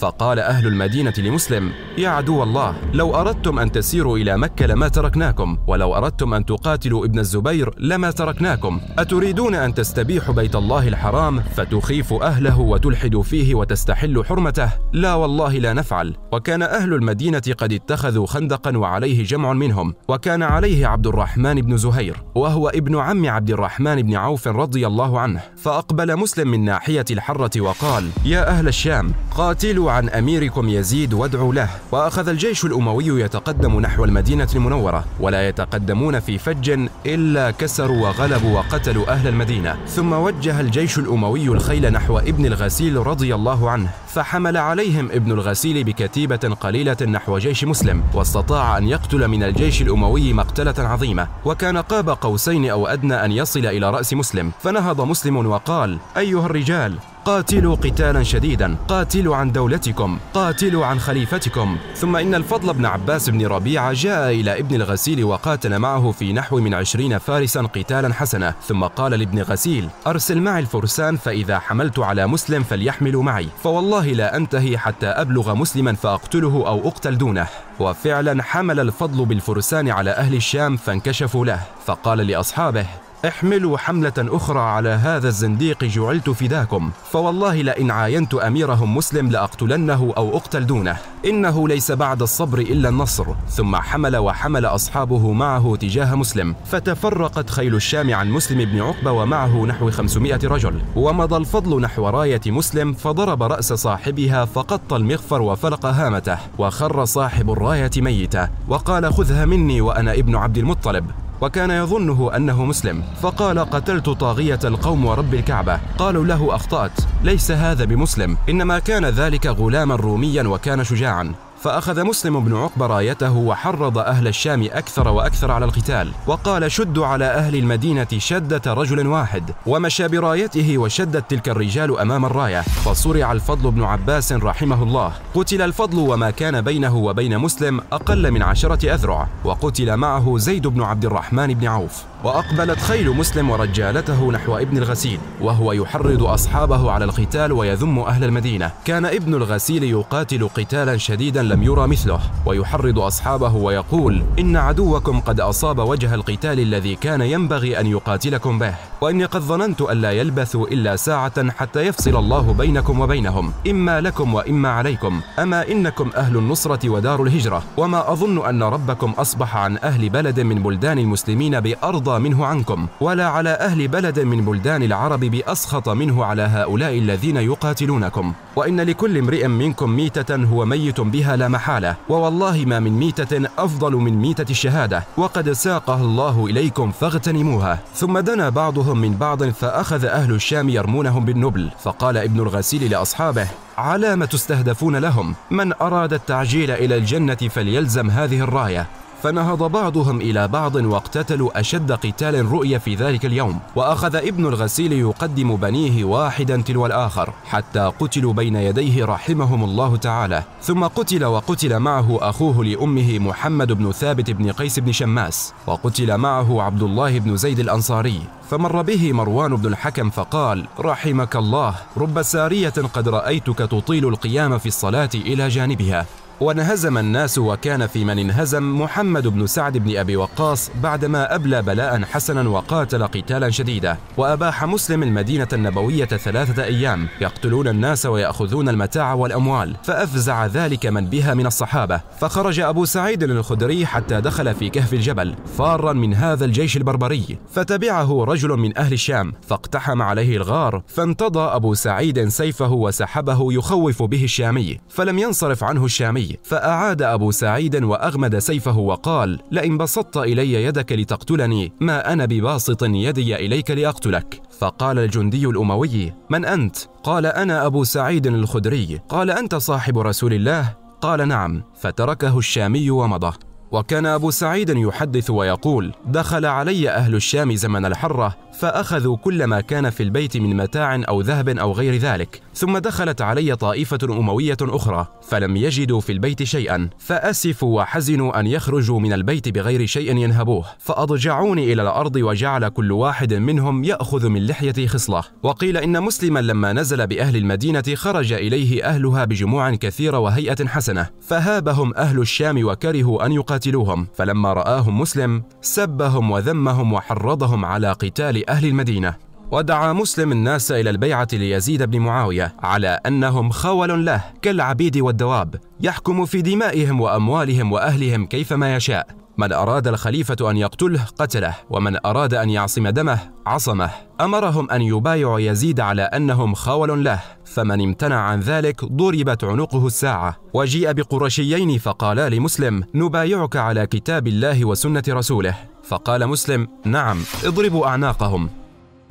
فقال أهل المدينة لمسلم يا عدو الله لو أردتم أن تسيروا إلى مكة لما تركناكم ولو أردتم أن تقاتلوا ابن الزبير لما تركناكم أتريدون أن تستبيحوا بيت الله الحرام فتخيفوا أهله وتلحدوا فيه وتستحلوا حرمته لا والله لا نفعل وكان أهل المدينة قد اتخذوا خندقا وعليه جمع منهم وكان عليه عبد الرحمن بن زهير وهو ابن عم عبد الرحمن بن عوف رضي الله عنه فأقبل مسلم من ناحية الحرة وقال يا أهل الشام قاتلوا عن أميركم يزيد وادعوا له وأخذ الجيش الأموي يتقدم نحو المدينة المنورة ولا يتقدمون في فج إلا كسروا وغلبوا وقتلوا أهل المدينة ثم وجه الجيش الأموي الخيل نحو ابن الغسيل رضي الله عنه فحمل عليهم ابن الغسيل بكتيبة قليلة نحو جيش مسلم واستطاع أن يقتل من الجيش الأموي مقتلة عظيمة وكان قاب قوسين أو أدنى أن يصل إلى رأس مسلم فنهض مسلم وقال أيها الرجال قاتلوا قتالا شديدا قاتلوا عن دولتكم قاتلوا عن خليفتكم ثم إن الفضل بن عباس بن ربيعة جاء إلى ابن الغسيل وقاتل معه في نحو من عشرين فارسا قتالا حسنا ثم قال لابن غسيل أرسل معي الفرسان فإذا حملت على مسلم فليحملوا معي فوالله لا أنتهي حتى أبلغ مسلما فأقتله أو أقتل دونه وفعلا حمل الفضل بالفرسان على أهل الشام فانكشفوا له فقال لأصحابه احملوا حملة أخرى على هذا الزنديق جعلت فداكم فوالله لئن عاينت أميرهم مسلم لأقتلنه أو أقتل دونه إنه ليس بعد الصبر إلا النصر ثم حمل وحمل أصحابه معه تجاه مسلم فتفرقت خيل الشام عن مسلم بن عقبة ومعه نحو 500 رجل ومضى الفضل نحو راية مسلم فضرب رأس صاحبها فقط المغفر وفلق هامته وخر صاحب الراية ميتة وقال خذها مني وأنا ابن عبد المطلب وكان يظنه أنه مسلم فقال قتلت طاغية القوم ورب الكعبة قالوا له أخطأت ليس هذا بمسلم إنما كان ذلك غلاما روميا وكان شجاعا فأخذ مسلم بن عقبة رايته وحرض أهل الشام أكثر وأكثر على القتال وقال شد على أهل المدينة شدة رجل واحد ومشى برايته وشدت تلك الرجال أمام الراية فصرع الفضل بن عباس رحمه الله قتل الفضل وما كان بينه وبين مسلم أقل من عشرة أذرع وقتل معه زيد بن عبد الرحمن بن عوف وأقبلت خيل مسلم ورجالته نحو ابن الغسيل وهو يحرض أصحابه على القتال ويذم أهل المدينة كان ابن الغسيل يقاتل قتالا شديدا لم يرى مثله ويحرض أصحابه ويقول إن عدوكم قد أصاب وجه القتال الذي كان ينبغي أن يقاتلكم به وإني قد ظننت ألا يلبثوا إلا ساعة حتى يفصل الله بينكم وبينهم إما لكم وإما عليكم أما إنكم أهل النصرة ودار الهجرة وما أظن أن ربكم أصبح عن أهل بلد من بلدان المسلمين بأرض منه عنكم ولا على أهل بلد من بلدان العرب بأسخط منه على هؤلاء الذين يقاتلونكم وإن لكل امرئ منكم ميتة هو ميت بها لا محالة ووالله ما من ميتة أفضل من ميتة الشهادة وقد ساقها الله إليكم فاغتنموها ثم دنا بعضهم من بعض فأخذ أهل الشام يرمونهم بالنبل فقال ابن الغسيل لأصحابه على ما تستهدفون لهم من أراد التعجيل إلى الجنة فليلزم هذه الراية فنهض بعضهم إلى بعض واقتتلوا أشد قتال رؤي في ذلك اليوم وأخذ ابن الغسيل يقدم بنيه واحدا تلو الآخر حتى قتلوا بين يديه رحمهم الله تعالى ثم قتل وقتل معه أخوه لأمه محمد بن ثابت بن قيس بن شماس وقتل معه عبد الله بن زيد الأنصاري فمر به مروان بن الحكم فقال رحمك الله رب سارية قد رأيتك تطيل القيام في الصلاة إلى جانبها وانهزم الناس وكان في من انهزم محمد بن سعد بن أبي وقاص بعدما أبلى بلاء حسنا وقاتل قتالا شديدا وأباح مسلم المدينة النبوية ثلاثة أيام يقتلون الناس ويأخذون المتاع والأموال فأفزع ذلك من بها من الصحابة فخرج أبو سعيد الخدري حتى دخل في كهف الجبل فارا من هذا الجيش البربري فتبعه رجل من أهل الشام فاقتحم عليه الغار فانتضى أبو سعيد سيفه وسحبه يخوف به الشامي فلم ينصرف عنه الشامي فأعاد أبو سعيد وأغمد سيفه وقال لئن بسطت إلي يدك لتقتلني ما أنا بباسط يدي إليك لأقتلك فقال الجندي الأموي من أنت؟ قال أنا أبو سعيد الخدري قال أنت صاحب رسول الله؟ قال نعم فتركه الشامي ومضى وكان أبو سعيد يحدث ويقول دخل علي أهل الشام زمن الحرة فأخذوا كل ما كان في البيت من متاع أو ذهب أو غير ذلك ثم دخلت علي طائفة أموية أخرى فلم يجدوا في البيت شيئا فأسفوا وحزنوا أن يخرجوا من البيت بغير شيء ينهبوه فأضجعوني إلى الأرض وجعل كل واحد منهم يأخذ من لحيتي خصلة وقيل إن مسلما لما نزل بأهل المدينة خرج إليه أهلها بجموع كثيرة وهيئة حسنة فهابهم أهل الشام وكرهوا أن يقاتلوهم فلما رآهم مسلم سبهم وذمهم وحرضهم على قتال أهل المدينة ودعا مسلم الناس إلى البيعة ليزيد بن معاوية على أنهم خول له كالعبيد والدواب يحكم في دمائهم وأموالهم وأهلهم كيفما يشاء من أراد الخليفة أن يقتله قتله ومن أراد أن يعصم دمه عصمه أمرهم أن يبايعوا يزيد على أنهم خول له فمن امتنع عن ذلك ضربت عنقه الساعة وجيء بقرشيين فقالا لمسلم نبايعك على كتاب الله وسنة رسوله فقال مسلم نعم اضربوا أعناقهم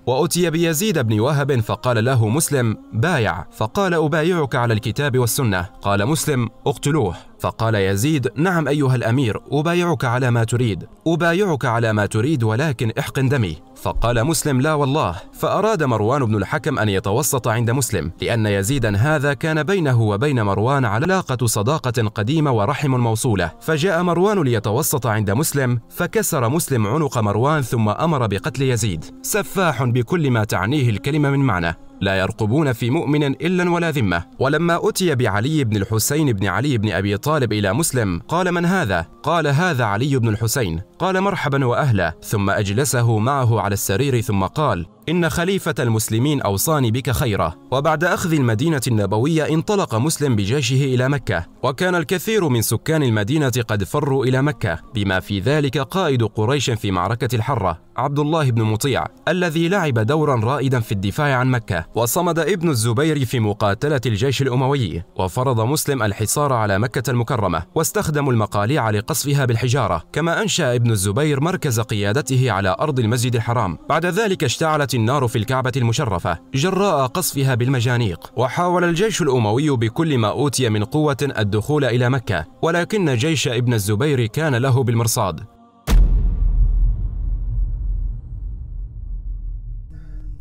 وأتي بيزيد بن وهب فقال له مسلم بايع فقال أبايعك على الكتاب والسنة قال مسلم اقتلوه فقال يزيد نعم أيها الأمير أبايعك على ما تريد أبايعك على ما تريد ولكن احقن دمي فقال مسلم لا والله فأراد مروان بن الحكم أن يتوسط عند مسلم لأن يزيدا هذا كان بينه وبين مروان علاقة صداقة قديمة ورحم موصولة فجاء مروان ليتوسط عند مسلم فكسر مسلم عنق مروان ثم أمر بقتل يزيد سفاح بكل ما تعنيه الكلمة من معنى لا يرقبون في مؤمن إلا ولا ذمة ولما أتي بعلي بن الحسين بن علي بن أبي طالب إلى مسلم قال من هذا؟ قال هذا علي بن الحسين قال مرحبا وأهلا ثم أجلسه معه على السرير ثم قال إن خليفة المسلمين أوصاني بك خيرا وبعد أخذ المدينة النبوية انطلق مسلم بجيشه إلى مكة وكان الكثير من سكان المدينة قد فروا إلى مكة بما في ذلك قائد قريش في معركة الحرة عبد الله بن مطيع الذي لعب دورا رائدا في الدفاع عن مكة وصمد ابن الزبير في مقاتلة الجيش الأموي وفرض مسلم الحصار على مكة المكرمة واستخدموا المقاليع لقصفها بالحجارة كما أنشأ ابن الزبير مركز قيادته على أرض المسجد الحرام بعد ذلك اشتعلت النار في الكعبة المشرفة جراء قصفها بالمجانيق وحاول الجيش الأموي بكل ما أوتي من قوة الدخول إلى مكة ولكن جيش ابن الزبير كان له بالمرصاد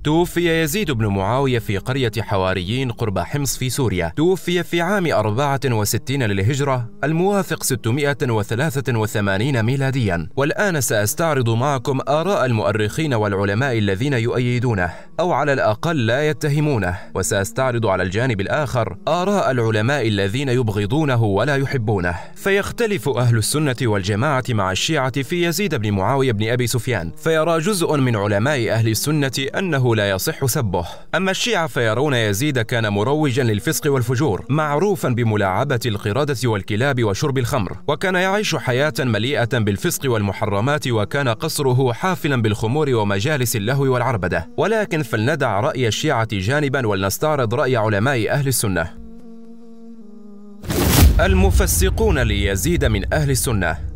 توفي يزيد بن معاوية في قرية حواريين قرب حمص في سوريا توفي في عام 64 للهجرة الموافق 683 ميلاديا والآن سأستعرض معكم آراء المؤرخين والعلماء الذين يؤيدونه أو على الأقل لا يتهمونه وسأستعرض على الجانب الآخر آراء العلماء الذين يبغضونه ولا يحبونه فيختلف أهل السنة والجماعة مع الشيعة في يزيد بن معاوية بن أبي سفيان فيرى جزء من علماء أهل السنة أنه لا يصح سبه أما الشيعة فيرون يزيد كان مروجا للفسق والفجور معروفا بملاعبة القردة والكلاب وشرب الخمر وكان يعيش حياة مليئة بالفسق والمحرمات وكان قصره حافلا بالخمور ومجالس اللهو والعربدة ولكن فلندع رأي الشيعة جانبا ولنستعرض رأي علماء أهل السنة المفسقون ليزيد من أهل السنة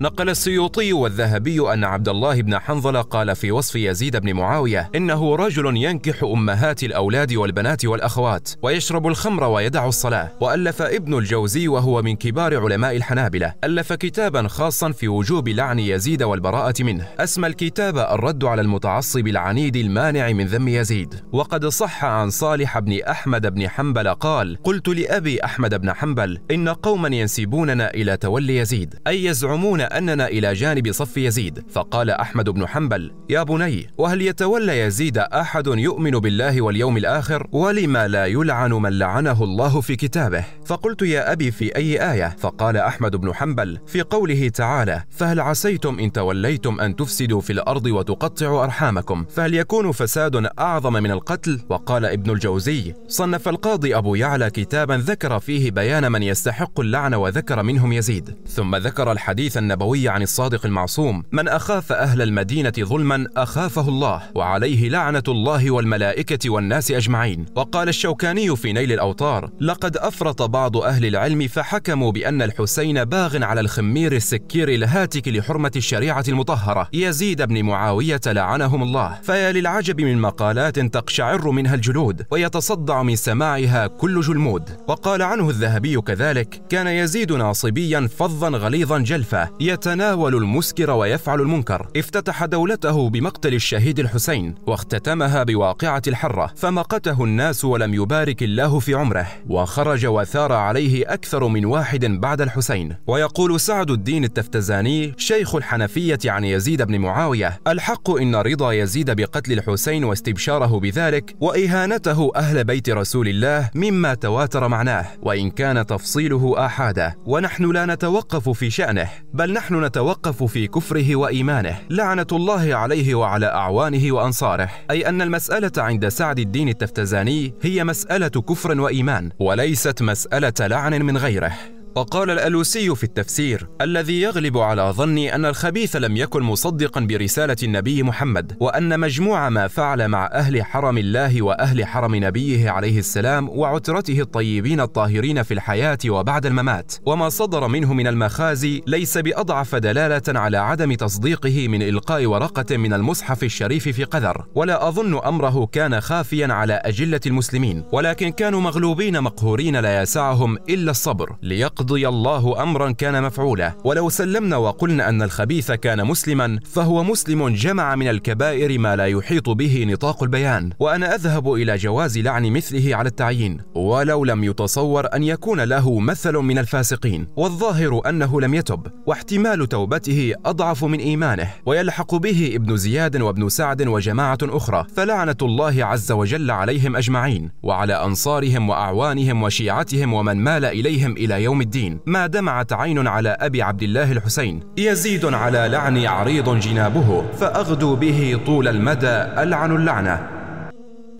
نقل السيوطي والذهبي أن عبد الله بن حنظلة قال في وصف يزيد بن معاوية إنه رجل ينكح أمهات الأولاد والبنات والأخوات ويشرب الخمر ويدع الصلاة وألف ابن الجوزي وهو من كبار علماء الحنابلة ألف كتابا خاصا في وجوب لعن يزيد والبراءة منه أسمى الكتاب الرد على المتعصب العنيد المانع من ذم يزيد وقد صح عن صالح بن أحمد بن حنبل قال قلت لأبي أحمد بن حنبل إن قوما ينسبوننا إلى تولي يزيد أي يزعمون أننا إلى جانب صف يزيد فقال أحمد بن حنبل يا بني وهل يتولى يزيد أحد يؤمن بالله واليوم الآخر ولما لا يلعن من لعنه الله في كتابه فقلت يا أبي في أي آية فقال أحمد بن حنبل في قوله تعالى فهل عسيتم إن توليتم أن تفسدوا في الأرض وتقطعوا أرحامكم فهل يكون فساد أعظم من القتل وقال ابن الجوزي صنف القاضي أبو يعلى كتابا ذكر فيه بيان من يستحق اللعن وذكر منهم يزيد ثم ذكر الحديث النبوي النبوي عن الصادق المعصوم من أخاف أهل المدينة ظلما أخافه الله وعليه لعنة الله والملائكة والناس أجمعين وقال الشوكاني في نيل الأوطار لقد أفرط بعض أهل العلم فحكموا بأن الحسين باغ على الخمير السكير الهاتك لحرمة الشريعة المطهرة يزيد بن معاوية لعنهم الله فيا للعجب من مقالات تقشعر منها الجلود ويتصدع من سماعها كل جلمود وقال عنه الذهبي كذلك كان يزيد ناصبيا فظا غليظا جلفة يتناول المسكر ويفعل المنكر افتتح دولته بمقتل الشهيد الحسين واختتمها بواقعة الحرة فمقته الناس ولم يبارك الله في عمره وخرج وثار عليه أكثر من واحد بعد الحسين ويقول سعد الدين التفتزاني شيخ الحنفية عن يزيد بن معاوية الحق إن رضا يزيد بقتل الحسين واستبشاره بذلك وإهانته أهل بيت رسول الله مما تواتر معناه وإن كان تفصيله آحاده ونحن لا نتوقف في شأنه بل نحن نتوقف في كفره وإيمانه لعنة الله عليه وعلى أعوانه وأنصاره أي أن المسألة عند سعد الدين التفتزاني هي مسألة كفر وإيمان وليست مسألة لعن من غيره وقال الألوسي في التفسير الذي يغلب على ظني أن الخبيث لم يكن مصدقا برسالة النبي محمد وأن مجموع ما فعل مع أهل حرم الله وأهل حرم نبيه عليه السلام وعترته الطيبين الطاهرين في الحياة وبعد الممات وما صدر منه من المخازي ليس بأضعف دلالة على عدم تصديقه من إلقاء ورقة من المصحف الشريف في قذر ولا أظن أمره كان خافيا على أجلة المسلمين ولكن كانوا مغلوبين مقهورين لا يسعهم إلا الصبر ليقضي يقضي الله امرا كان مفعوله ولو سلمنا وقلنا ان الخبيث كان مسلما فهو مسلم جمع من الكبائر ما لا يحيط به نطاق البيان وانا اذهب الى جواز لعن مثله على التعيين ولو لم يتصور ان يكون له مثل من الفاسقين والظاهر انه لم يتب واحتمال توبته اضعف من ايمانه ويلحق به ابن زياد وابن سعد وجماعه اخرى فلعنه الله عز وجل عليهم اجمعين وعلى انصارهم واعوانهم وشيعتهم ومن مال اليهم الى يوم الدين الدين ما دمعت عين على أبي عبد الله الحسين يزيد على لعن عريض جنابه فأغدو به طول المدى ألعن اللعنة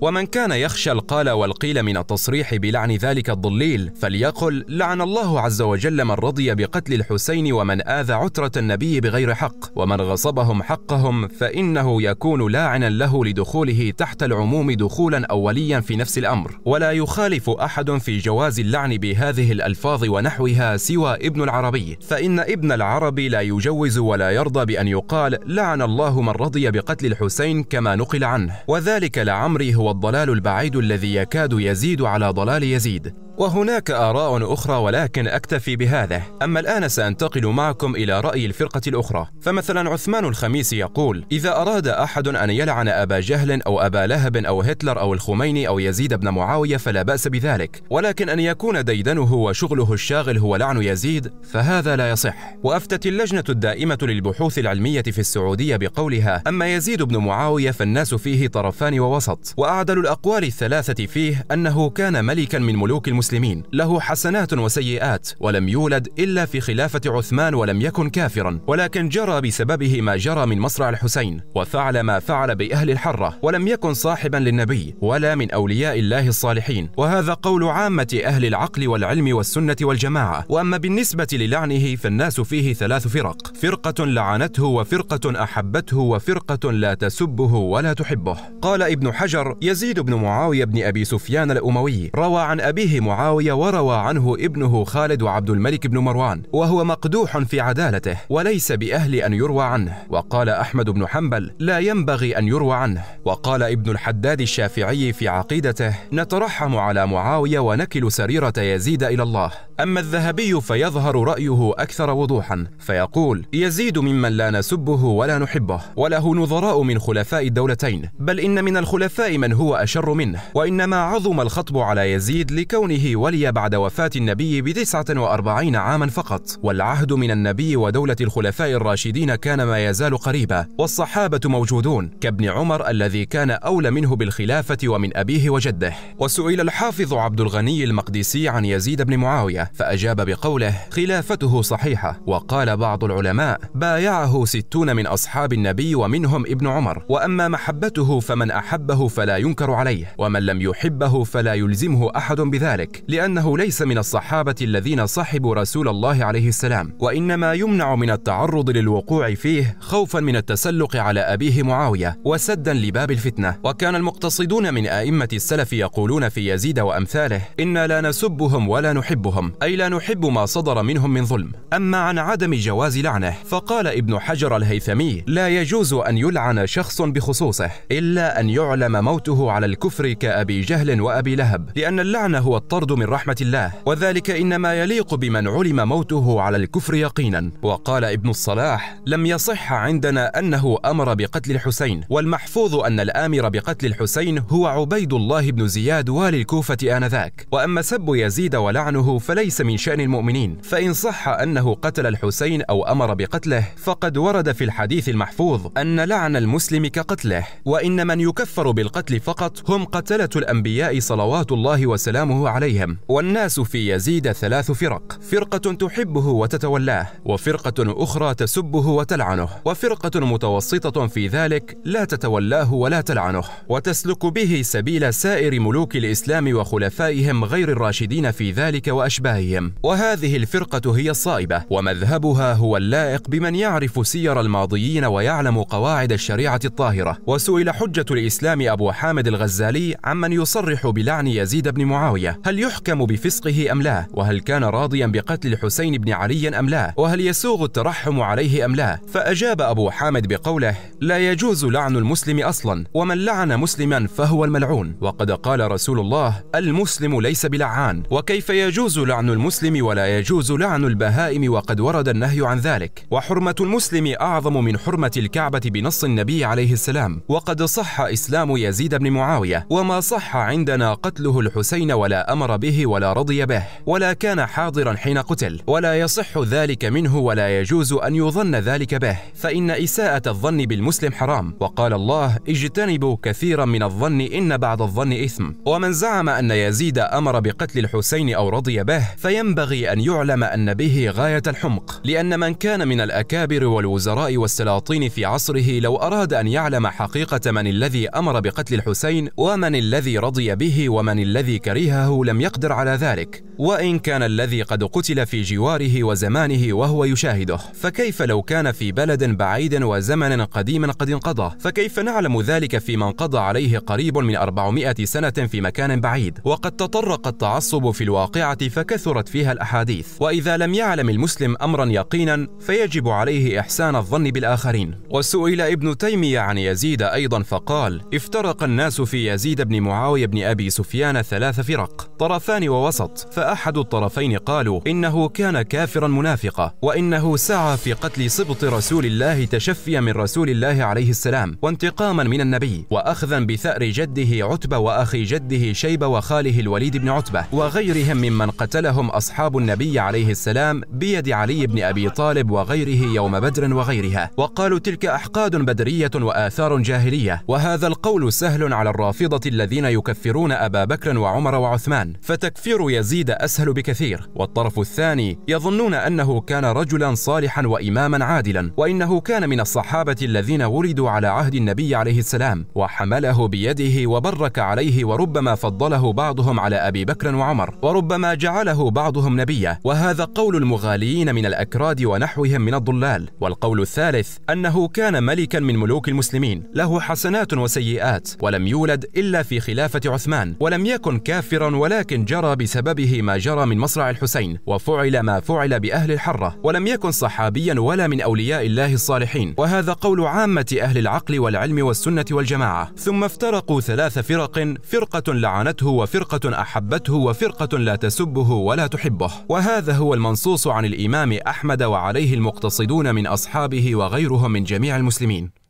ومن كان يخشى القال والقيل من التصريح بلعن ذلك الضليل فليقل لعن الله عز وجل من رضي بقتل الحسين ومن آذى عترة النبي بغير حق ومن غصبهم حقهم فإنه يكون لاعنا له لدخوله تحت العموم دخولا أوليا في نفس الأمر ولا يخالف أحد في جواز اللعن بهذه الألفاظ ونحوها سوى ابن العربي فإن ابن العربي لا يجوز ولا يرضى بأن يقال لعن الله من رضي بقتل الحسين كما نقل عنه وذلك لعمري هو الضلال البعيد الذي يكاد يزيد على ضلال يزيد وهناك آراء أخرى ولكن أكتفي بهذا أما الآن سأنتقل معكم إلى رأي الفرقة الأخرى فمثلا عثمان الخميس يقول إذا أراد أحد أن يلعن أبا جهل أو أبا لهب أو هتلر أو الخميني أو يزيد بن معاوية فلا بأس بذلك ولكن أن يكون ديدنه وشغله الشاغل هو لعن يزيد فهذا لا يصح وأفتت اللجنة الدائمة للبحوث العلمية في السعودية بقولها أما يزيد بن معاوية فالناس فيه طرفان ووسط وأعدل الأقوال الثلاثة فيه أنه كان ملكا من ملوك المسلمين المسلمين له حسنات وسيئات ولم يولد إلا في خلافة عثمان ولم يكن كافرا ولكن جرى بسببه ما جرى من مصرع الحسين وفعل ما فعل بأهل الحرة ولم يكن صاحبا للنبي ولا من أولياء الله الصالحين وهذا قول عامة أهل العقل والعلم والسنة والجماعة وأما بالنسبة للعنه فالناس فيه ثلاث فرق فرقة لعنته وفرقة أحبته وفرقة لا تسبه ولا تحبه قال ابن حجر يزيد بن معاوية بن أبي سفيان الأموي روى عن أبيه معاوية معاوية وروى عنه ابنه خالد وعبد الملك بن مروان وهو مقدوح في عدالته وليس بأهل أن يروى عنه وقال أحمد بن حنبل لا ينبغي أن يروى عنه وقال ابن الحداد الشافعي في عقيدته نترحم على معاوية ونكل سريرة يزيد إلى الله أما الذهبي فيظهر رأيه أكثر وضوحا فيقول يزيد ممن لا نسبه ولا نحبه وله نظراء من خلفاء الدولتين بل إن من الخلفاء من هو أشر منه وإنما عظم الخطب على يزيد لكونه به ولي بعد وفاة النبي بتسعة وأربعين عاما فقط والعهد من النبي ودولة الخلفاء الراشدين كان ما يزال قريبا والصحابة موجودون كابن عمر الذي كان أولى منه بالخلافة ومن أبيه وجده وسئل الحافظ عبد الغني المقدسي عن يزيد بن معاوية فأجاب بقوله خلافته صحيحة وقال بعض العلماء بايعه ستون من أصحاب النبي ومنهم ابن عمر وأما محبته فمن أحبه فلا ينكر عليه ومن لم يحبه فلا يلزمه أحد بذلك ذلك لأنه ليس من الصحابة الذين صحبوا رسول الله عليه السلام وإنما يمنع من التعرض للوقوع فيه خوفا من التسلق على أبيه معاوية وسدا لباب الفتنة وكان المقتصدون من أئمة السلف يقولون في يزيد وأمثاله إنا لا نسبهم ولا نحبهم أي لا نحب ما صدر منهم من ظلم أما عن عدم جواز لعنه فقال ابن حجر الهيثمي لا يجوز أن يلعن شخص بخصوصه إلا أن يعلم موته على الكفر كأبي جهل وأبي لهب لأن اللعن هو الطرد الأرض من رحمة الله وذلك إنما يليق بمن علم موته على الكفر يقينا وقال ابن الصلاح لم يصح عندنا أنه أمر بقتل الحسين والمحفوظ أن الآمر بقتل الحسين هو عبيد الله بن زياد والي الكوفة آنذاك وأما سب يزيد ولعنه فليس من شأن المؤمنين فإن صح أنه قتل الحسين أو أمر بقتله فقد ورد في الحديث المحفوظ أن لعن المسلم كقتله وإن من يكفر بالقتل فقط هم قتلة الأنبياء صلوات الله وسلامه عليه عليهم والناس في يزيد ثلاث فرق فرقة تحبه وتتولاه وفرقة أخرى تسبه وتلعنه وفرقة متوسطة في ذلك لا تتولاه ولا تلعنه وتسلك به سبيل سائر ملوك الإسلام وخلفائهم غير الراشدين في ذلك وأشباههم وهذه الفرقة هي الصائبة ومذهبها هو اللائق بمن يعرف سير الماضيين ويعلم قواعد الشريعة الطاهرة وسئل حجة الإسلام أبو حامد الغزالي عمن يصرح بلعن يزيد بن معاوية هل هل يحكم بفسقه أم لا؟ وهل كان راضيا بقتل الحسين بن علي أم لا؟ وهل يسوغ الترحم عليه أم لا؟ فأجاب أبو حامد بقوله: لا يجوز لعن المسلم أصلا، ومن لعن مسلما فهو الملعون، وقد قال رسول الله: المسلم ليس بلعان، وكيف يجوز لعن المسلم ولا يجوز لعن البهائم وقد ورد النهي عن ذلك، وحرمة المسلم أعظم من حرمة الكعبة بنص النبي عليه السلام، وقد صح إسلام يزيد بن معاوية، وما صح عندنا قتله الحسين ولا أمر أمر به ولا رضي به ولا كان حاضرا حين قتل ولا يصح ذلك منه ولا يجوز أن يظن ذلك به فإن إساءة الظن بالمسلم حرام وقال الله اجتنبوا كثيرا من الظن إن بعض الظن إثم ومن زعم أن يزيد أمر بقتل الحسين أو رضي به فينبغي أن يعلم أن به غاية الحمق لأن من كان من الأكابر والوزراء والسلاطين في عصره لو أراد أن يعلم حقيقة من الذي أمر بقتل الحسين ومن الذي رضي به ومن الذي كرهه لم لم يقدر على ذلك وإن كان الذي قد قتل في جواره وزمانه وهو يشاهده فكيف لو كان في بلد بعيد وزمن قديم قد انقضى فكيف نعلم ذلك في من قضى عليه قريب من 400 سنة في مكان بعيد وقد تطرق التعصب في الواقعة فكثرت فيها الأحاديث وإذا لم يعلم المسلم أمرا يقينا فيجب عليه إحسان الظن بالآخرين وسئل ابن تيمية عن يزيد أيضا فقال افترق الناس في يزيد بن معاوية بن أبي سفيان ثلاث فرق طرفان ووسط فأحد الطرفين قالوا إنه كان كافرا منافقا وإنه سعى في قتل سبط رسول الله تشفيا من رسول الله عليه السلام وانتقاما من النبي وأخذا بثأر جده عتبة وأخي جده شيبة وخاله الوليد بن عتبة وغيرهم ممن قتلهم أصحاب النبي عليه السلام بيد علي بن أبي طالب وغيره يوم بدر وغيرها وقالوا تلك أحقاد بدرية وآثار جاهلية وهذا القول سهل على الرافضة الذين يكفرون أبا بكر وعمر وعثمان فتكفير يزيد أسهل بكثير والطرف الثاني يظنون أنه كان رجلا صالحا وإماما عادلا وإنه كان من الصحابة الذين ولدوا على عهد النبي عليه السلام وحمله بيده وبرك عليه وربما فضله بعضهم على أبي بكر وعمر وربما جعله بعضهم نبيا وهذا قول المغاليين من الأكراد ونحوهم من الضلال والقول الثالث أنه كان ملكا من ملوك المسلمين له حسنات وسيئات ولم يولد إلا في خلافة عثمان ولم يكن كافرا ولكن جرى بسببه ما جرى من مصرع الحسين وفعل ما فعل بأهل الحرة ولم يكن صحابيا ولا من أولياء الله الصالحين وهذا قول عامة أهل العقل والعلم والسنة والجماعة ثم افترقوا ثلاث فرق فرقة لعنته وفرقة أحبته وفرقة لا تسبه ولا تحبه وهذا هو المنصوص عن الإمام أحمد وعليه المقتصدون من أصحابه وغيرهم من جميع المسلمين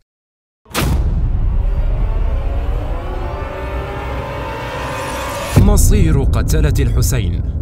مصير قتلة الحسين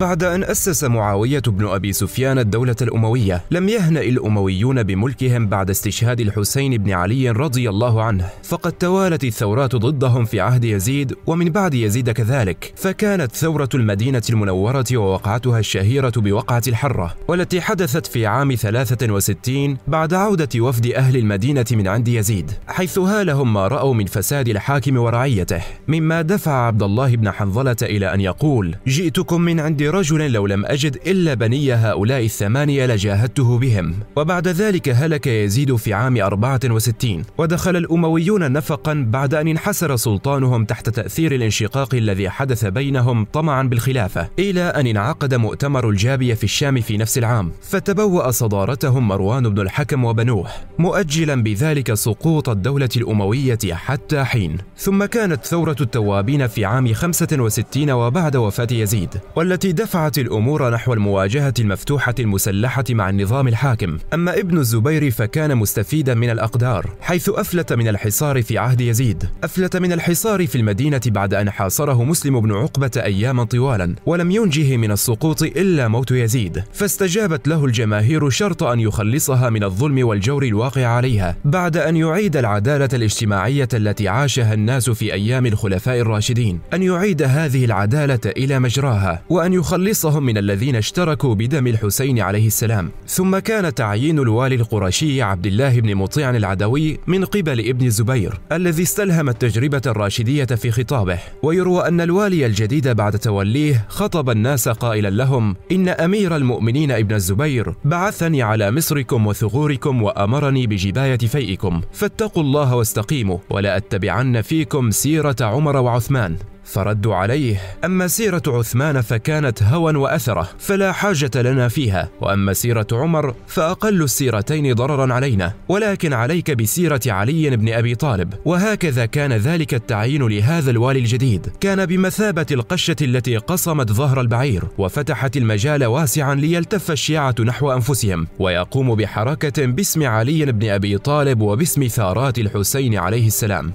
بعد أن أسس معاوية بن أبي سفيان الدولة الأموية لم يهنأ الأمويون بملكهم بعد استشهاد الحسين بن علي رضي الله عنه فقد توالت الثورات ضدهم في عهد يزيد ومن بعد يزيد كذلك فكانت ثورة المدينة المنورة ووقعتها الشهيرة بوقعة الحرة والتي حدثت في عام 63 بعد عودة وفد أهل المدينة من عند يزيد حيث هالهم ما رأوا من فساد الحاكم ورعيته مما دفع عبد الله بن حنظلة إلى أن يقول جئتكم من عند رجل لو لم أجد إلا بني هؤلاء الثمانية لجاهدته بهم وبعد ذلك هلك يزيد في عام 64 ودخل الأمويون نفقا بعد أن انحسر سلطانهم تحت تأثير الانشقاق الذي حدث بينهم طمعا بالخلافة إلى أن انعقد مؤتمر الجابية في الشام في نفس العام فتبوأ صدارتهم مروان بن الحكم وبنوه مؤجلا بذلك سقوط الدولة الأموية حتى حين ثم كانت ثورة التوابين في عام 65 وبعد وفاة يزيد والتي دفعت الأمور نحو المواجهة المفتوحة المسلحة مع النظام الحاكم أما ابن الزبير فكان مستفيدا من الأقدار حيث أفلت من الحصار في عهد يزيد أفلت من الحصار في المدينة بعد أن حاصره مسلم بن عقبة أياما طوالا ولم ينجه من السقوط إلا موت يزيد فاستجابت له الجماهير شرط أن يخلصها من الظلم والجور الواقع عليها بعد أن يعيد العدالة الاجتماعية التي عاشها الناس في أيام الخلفاء الراشدين أن يعيد هذه العدالة إلى مجراها وأن يخلصها ليخلصهم من الذين اشتركوا بدم الحسين عليه السلام ثم كان تعيين الوالي القرشي عبد الله بن مطيع العدوي من قبل ابن الزبير الذي استلهم التجربة الراشدية في خطابه ويروى أن الوالي الجديد بعد توليه خطب الناس قائلا لهم إن أمير المؤمنين ابن الزبير بعثني على مصركم وثغوركم وأمرني بجباية فيئكم فاتقوا الله واستقيموا ولا أتبعن فيكم سيرة عمر وعثمان فردوا عليه أما سيرة عثمان فكانت هوى وأثرة فلا حاجة لنا فيها وأما سيرة عمر فأقل السيرتين ضررا علينا ولكن عليك بسيرة علي بن أبي طالب وهكذا كان ذلك التعيين لهذا الوالي الجديد كان بمثابة القشة التي قصمت ظهر البعير وفتحت المجال واسعا ليلتف الشيعة نحو أنفسهم ويقوم بحركة باسم علي بن أبي طالب وباسم ثارات الحسين عليه السلام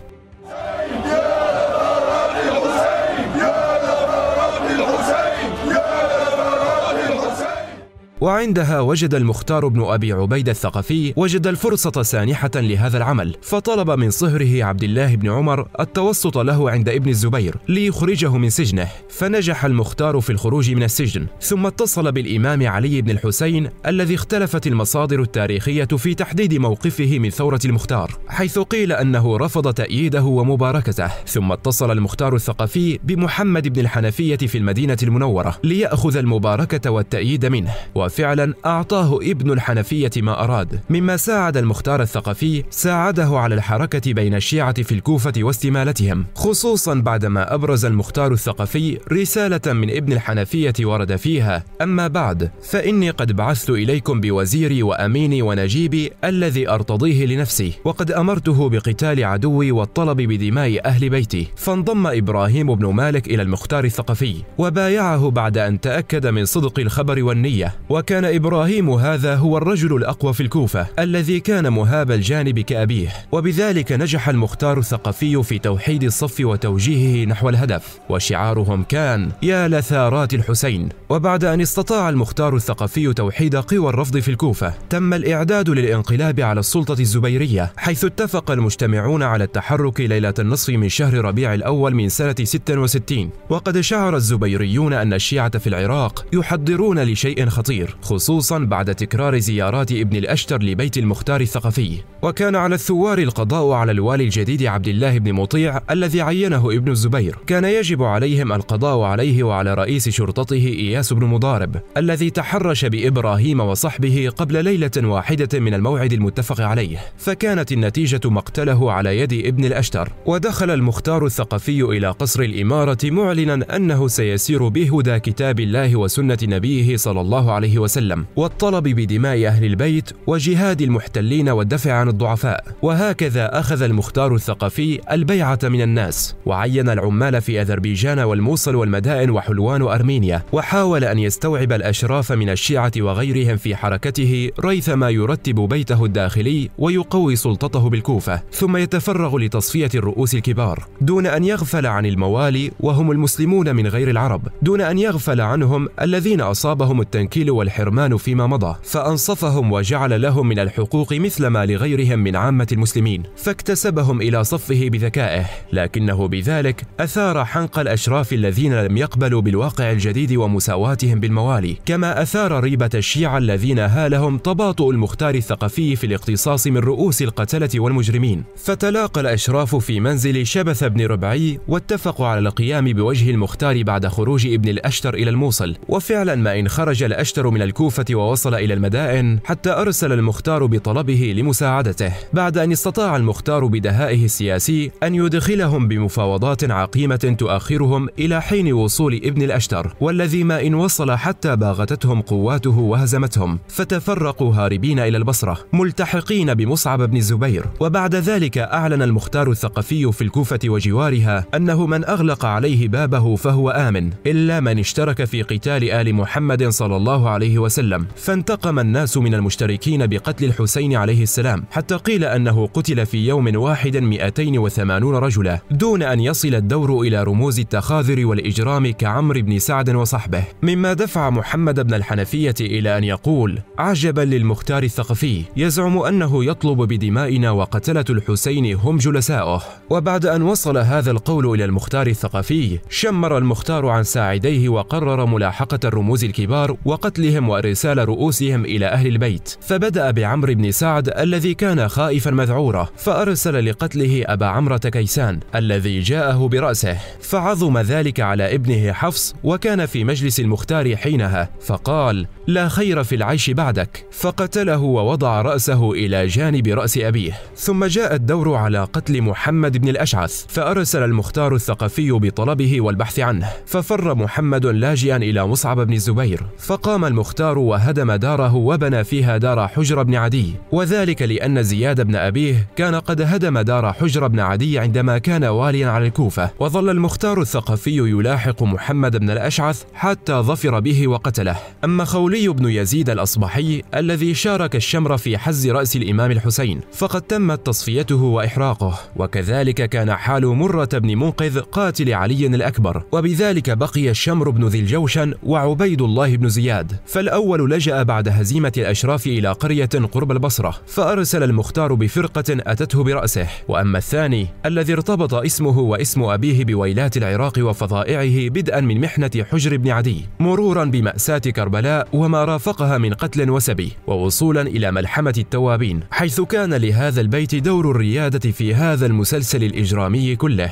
وعندها وجد المختار بن أبي عبيد الثقفي وجد الفرصة سانحة لهذا العمل فطلب من صهره عبد الله بن عمر التوسط له عند ابن الزبير ليخرجه من سجنه فنجح المختار في الخروج من السجن ثم اتصل بالإمام علي بن الحسين الذي اختلفت المصادر التاريخية في تحديد موقفه من ثورة المختار حيث قيل أنه رفض تأييده ومباركته ثم اتصل المختار الثقفي بمحمد بن الحنفية في المدينة المنورة ليأخذ المباركة والتأييد منه وفي فعلا أعطاه ابن الحنفية ما أراد مما ساعد المختار الثقفي ساعده على الحركة بين الشيعة في الكوفة واستمالتهم خصوصا بعدما أبرز المختار الثقفي رسالة من ابن الحنفية ورد فيها أما بعد فإني قد بعثت إليكم بوزيري وأميني ونجيبي الذي أرتضيه لنفسي وقد أمرته بقتال عدوي والطلب بدماء أهل بيتي فانضم إبراهيم بن مالك إلى المختار الثقفي وبايعه بعد أن تأكد من صدق الخبر والنية وكان وكان إبراهيم هذا هو الرجل الأقوى في الكوفة الذي كان مهاب الجانب كأبيه وبذلك نجح المختار الثقفي في توحيد الصف وتوجيهه نحو الهدف وشعارهم كان يا لثارات الحسين وبعد أن استطاع المختار الثقفي توحيد قوى الرفض في الكوفة تم الإعداد للانقلاب على السلطة الزبيرية حيث اتفق المجتمعون على التحرك ليلة النصف من شهر ربيع الأول من سنة 66 وقد شعر الزبيريون أن الشيعة في العراق يحضرون لشيء خطير كبير خصوصا بعد تكرار زيارات ابن الأشتر لبيت المختار الثقفي وكان على الثوار القضاء على الوالي الجديد عبد الله بن مطيع الذي عينه ابن الزبير كان يجب عليهم القضاء عليه وعلى رئيس شرطته إياس بن مضارب الذي تحرش بإبراهيم وصحبه قبل ليلة واحدة من الموعد المتفق عليه فكانت النتيجة مقتله على يد ابن الأشتر ودخل المختار الثقفي إلى قصر الإمارة معلنا أنه سيسير بهدى كتاب الله وسنة نبيه صلى الله عليه وسلم والطلب بدماء أهل البيت وجهاد المحتلين والدفع عن الضعفاء وهكذا أخذ المختار الثقفي البيعة من الناس وعين العمال في أذربيجان والموصل والمدائن وحلوان أرمينيا وحاول أن يستوعب الأشراف من الشيعة وغيرهم في حركته ريثما يرتب بيته الداخلي ويقوي سلطته بالكوفة ثم يتفرغ لتصفية الرؤوس الكبار دون أن يغفل عن الموالي وهم المسلمون من غير العرب دون أن يغفل عنهم الذين أصابهم التنكيل وال والحرمان فيما مضى فأنصفهم وجعل لهم من الحقوق مثل ما لغيرهم من عامة المسلمين فاكتسبهم إلى صفه بذكائه لكنه بذلك أثار حنق الأشراف الذين لم يقبلوا بالواقع الجديد ومساواتهم بالموالي كما أثار ريبة الشيعة الذين هالهم تباطؤ المختار الثقفي في الاقتصاص من رؤوس القتلة والمجرمين فتلاقى الأشراف في منزل شبث بن ربعي واتفقوا على القيام بوجه المختار بعد خروج ابن الأشتر إلى الموصل وفعلا ما إن خرج الأشتر من الكوفة ووصل إلى المدائن حتى أرسل المختار بطلبه لمساعدته بعد أن استطاع المختار بدهائه السياسي أن يدخلهم بمفاوضات عقيمة تؤخرهم إلى حين وصول ابن الأشتر والذي ما إن وصل حتى باغتتهم قواته وهزمتهم فتفرقوا هاربين إلى البصرة ملتحقين بمصعب بن الزبير وبعد ذلك أعلن المختار الثقفي في الكوفة وجوارها أنه من أغلق عليه بابه فهو آمن إلا من اشترك في قتال آل محمد صلى الله عليه عليه وسلم فانتقم الناس من المشتركين بقتل الحسين عليه السلام حتى قيل أنه قتل في يوم واحد 280 رجلا دون أن يصل الدور إلى رموز التخاذر والإجرام كعمرو بن سعد وصحبه مما دفع محمد بن الحنفية إلى أن يقول عجبا للمختار الثقفي يزعم أنه يطلب بدمائنا وقتلة الحسين هم جلساؤه وبعد أن وصل هذا القول إلى المختار الثقفي شمر المختار عن ساعديه وقرر ملاحقة الرموز الكبار وقتلهم بأمرهم وإرسال رؤوسهم إلى أهل البيت فبدأ بعمر بن سعد الذي كان خائفا مذعورا فأرسل لقتله أبا عمرة كيسان الذي جاءه برأسه فعظم ذلك على ابنه حفص وكان في مجلس المختار حينها فقال لا خير في العيش بعدك فقتله ووضع رأسه إلى جانب رأس أبيه ثم جاء الدور على قتل محمد بن الأشعث فأرسل المختار الثقفي بطلبه والبحث عنه ففر محمد لاجئا إلى مصعب بن الزبير فقام المختار المختار وهدم داره وبنى فيها دار حجر بن عدي وذلك لأن زياد بن أبيه كان قد هدم دار حجر بن عدي عندما كان واليا على الكوفة وظل المختار الثقفي يلاحق محمد بن الأشعث حتى ظفر به وقتله أما خولي بن يزيد الأصبحي الذي شارك الشمر في حز رأس الإمام الحسين فقد تمت تصفيته وإحراقه وكذلك كان حال مرة بن منقذ قاتل علي الأكبر وبذلك بقي الشمر بن ذي الجوشن وعبيد الله بن زياد فالأول لجأ بعد هزيمة الأشراف إلى قرية قرب البصرة فأرسل المختار بفرقة أتته برأسه وأما الثاني الذي ارتبط اسمه واسم أبيه بويلات العراق وفظائعه بدءا من محنة حجر بن عدي مرورا بمأساة كربلاء وما رافقها من قتل وسبي ووصولا إلى ملحمة التوابين حيث كان لهذا البيت دور الريادة في هذا المسلسل الإجرامي كله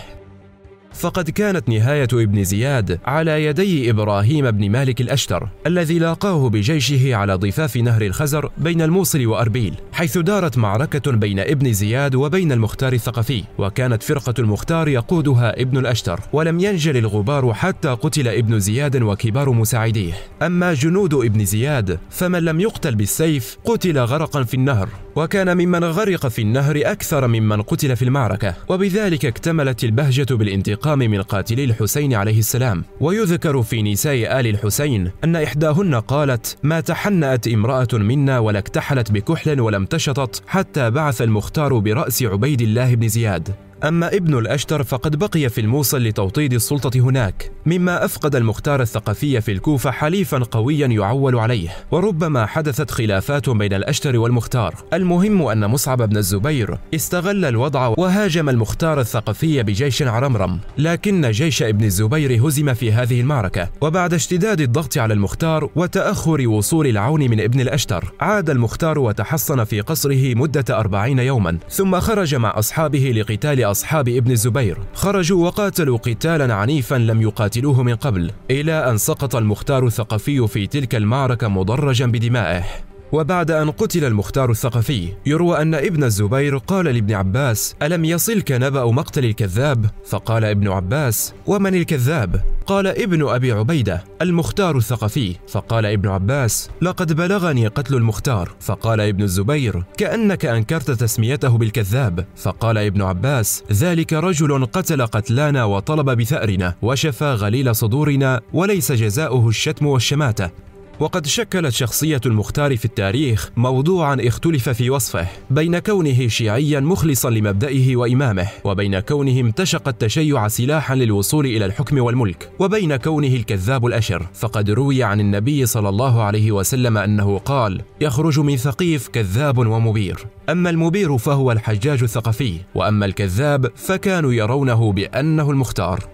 فقد كانت نهاية ابن زياد على يدي إبراهيم بن مالك الأشتر الذي لاقاه بجيشه على ضفاف نهر الخزر بين الموصل وأربيل حيث دارت معركة بين ابن زياد وبين المختار الثقفي وكانت فرقة المختار يقودها ابن الأشتر ولم ينجل الغبار حتى قتل ابن زياد وكبار مساعديه أما جنود ابن زياد فمن لم يقتل بالسيف قتل غرقا في النهر وكان ممن غرق في النهر أكثر ممن قتل في المعركة وبذلك اكتملت البهجة بالانتقام الانتقام من قاتلي الحسين عليه السلام ويذكر في نساء آل الحسين أن إحداهن قالت ما تحنأت امرأة منا ولا اكتحلت بكحل ولم تشطت حتى بعث المختار برأس عبيد الله بن زياد أما ابن الأشتر فقد بقي في الموصل لتوطيد السلطة هناك مما أفقد المختار الثقفي في الكوفة حليفا قويا يعول عليه وربما حدثت خلافات بين الأشتر والمختار المهم أن مصعب بن الزبير استغل الوضع وهاجم المختار الثقفي بجيش عرمرم لكن جيش ابن الزبير هزم في هذه المعركة وبعد اشتداد الضغط على المختار وتأخر وصول العون من ابن الأشتر عاد المختار وتحصن في قصره مدة أربعين يوما ثم خرج مع أصحابه لقتال أصحاب ابن الزبير خرجوا وقاتلوا قتالا عنيفا لم يقاتلوه من قبل إلى أن سقط المختار الثقفي في تلك المعركة مضرجا بدمائه وبعد أن قتل المختار الثقفي يروى أن ابن الزبير قال لابن عباس ألم يصلك نبأ مقتل الكذاب؟ فقال ابن عباس ومن الكذاب؟ قال ابن أبي عبيدة المختار الثقفي فقال ابن عباس لقد بلغني قتل المختار فقال ابن الزبير كأنك أنكرت تسميته بالكذاب فقال ابن عباس ذلك رجل قتل قتلانا وطلب بثأرنا وشفى غليل صدورنا وليس جزاؤه الشتم والشماتة وقد شكلت شخصية المختار في التاريخ موضوعا اختلف في وصفه بين كونه شيعيا مخلصا لمبدئه وإمامه وبين كونه امتشق التشيع سلاحا للوصول إلى الحكم والملك وبين كونه الكذاب الأشر فقد روي عن النبي صلى الله عليه وسلم أنه قال يخرج من ثقيف كذاب ومبير أما المبير فهو الحجاج الثقفي وأما الكذاب فكانوا يرونه بأنه المختار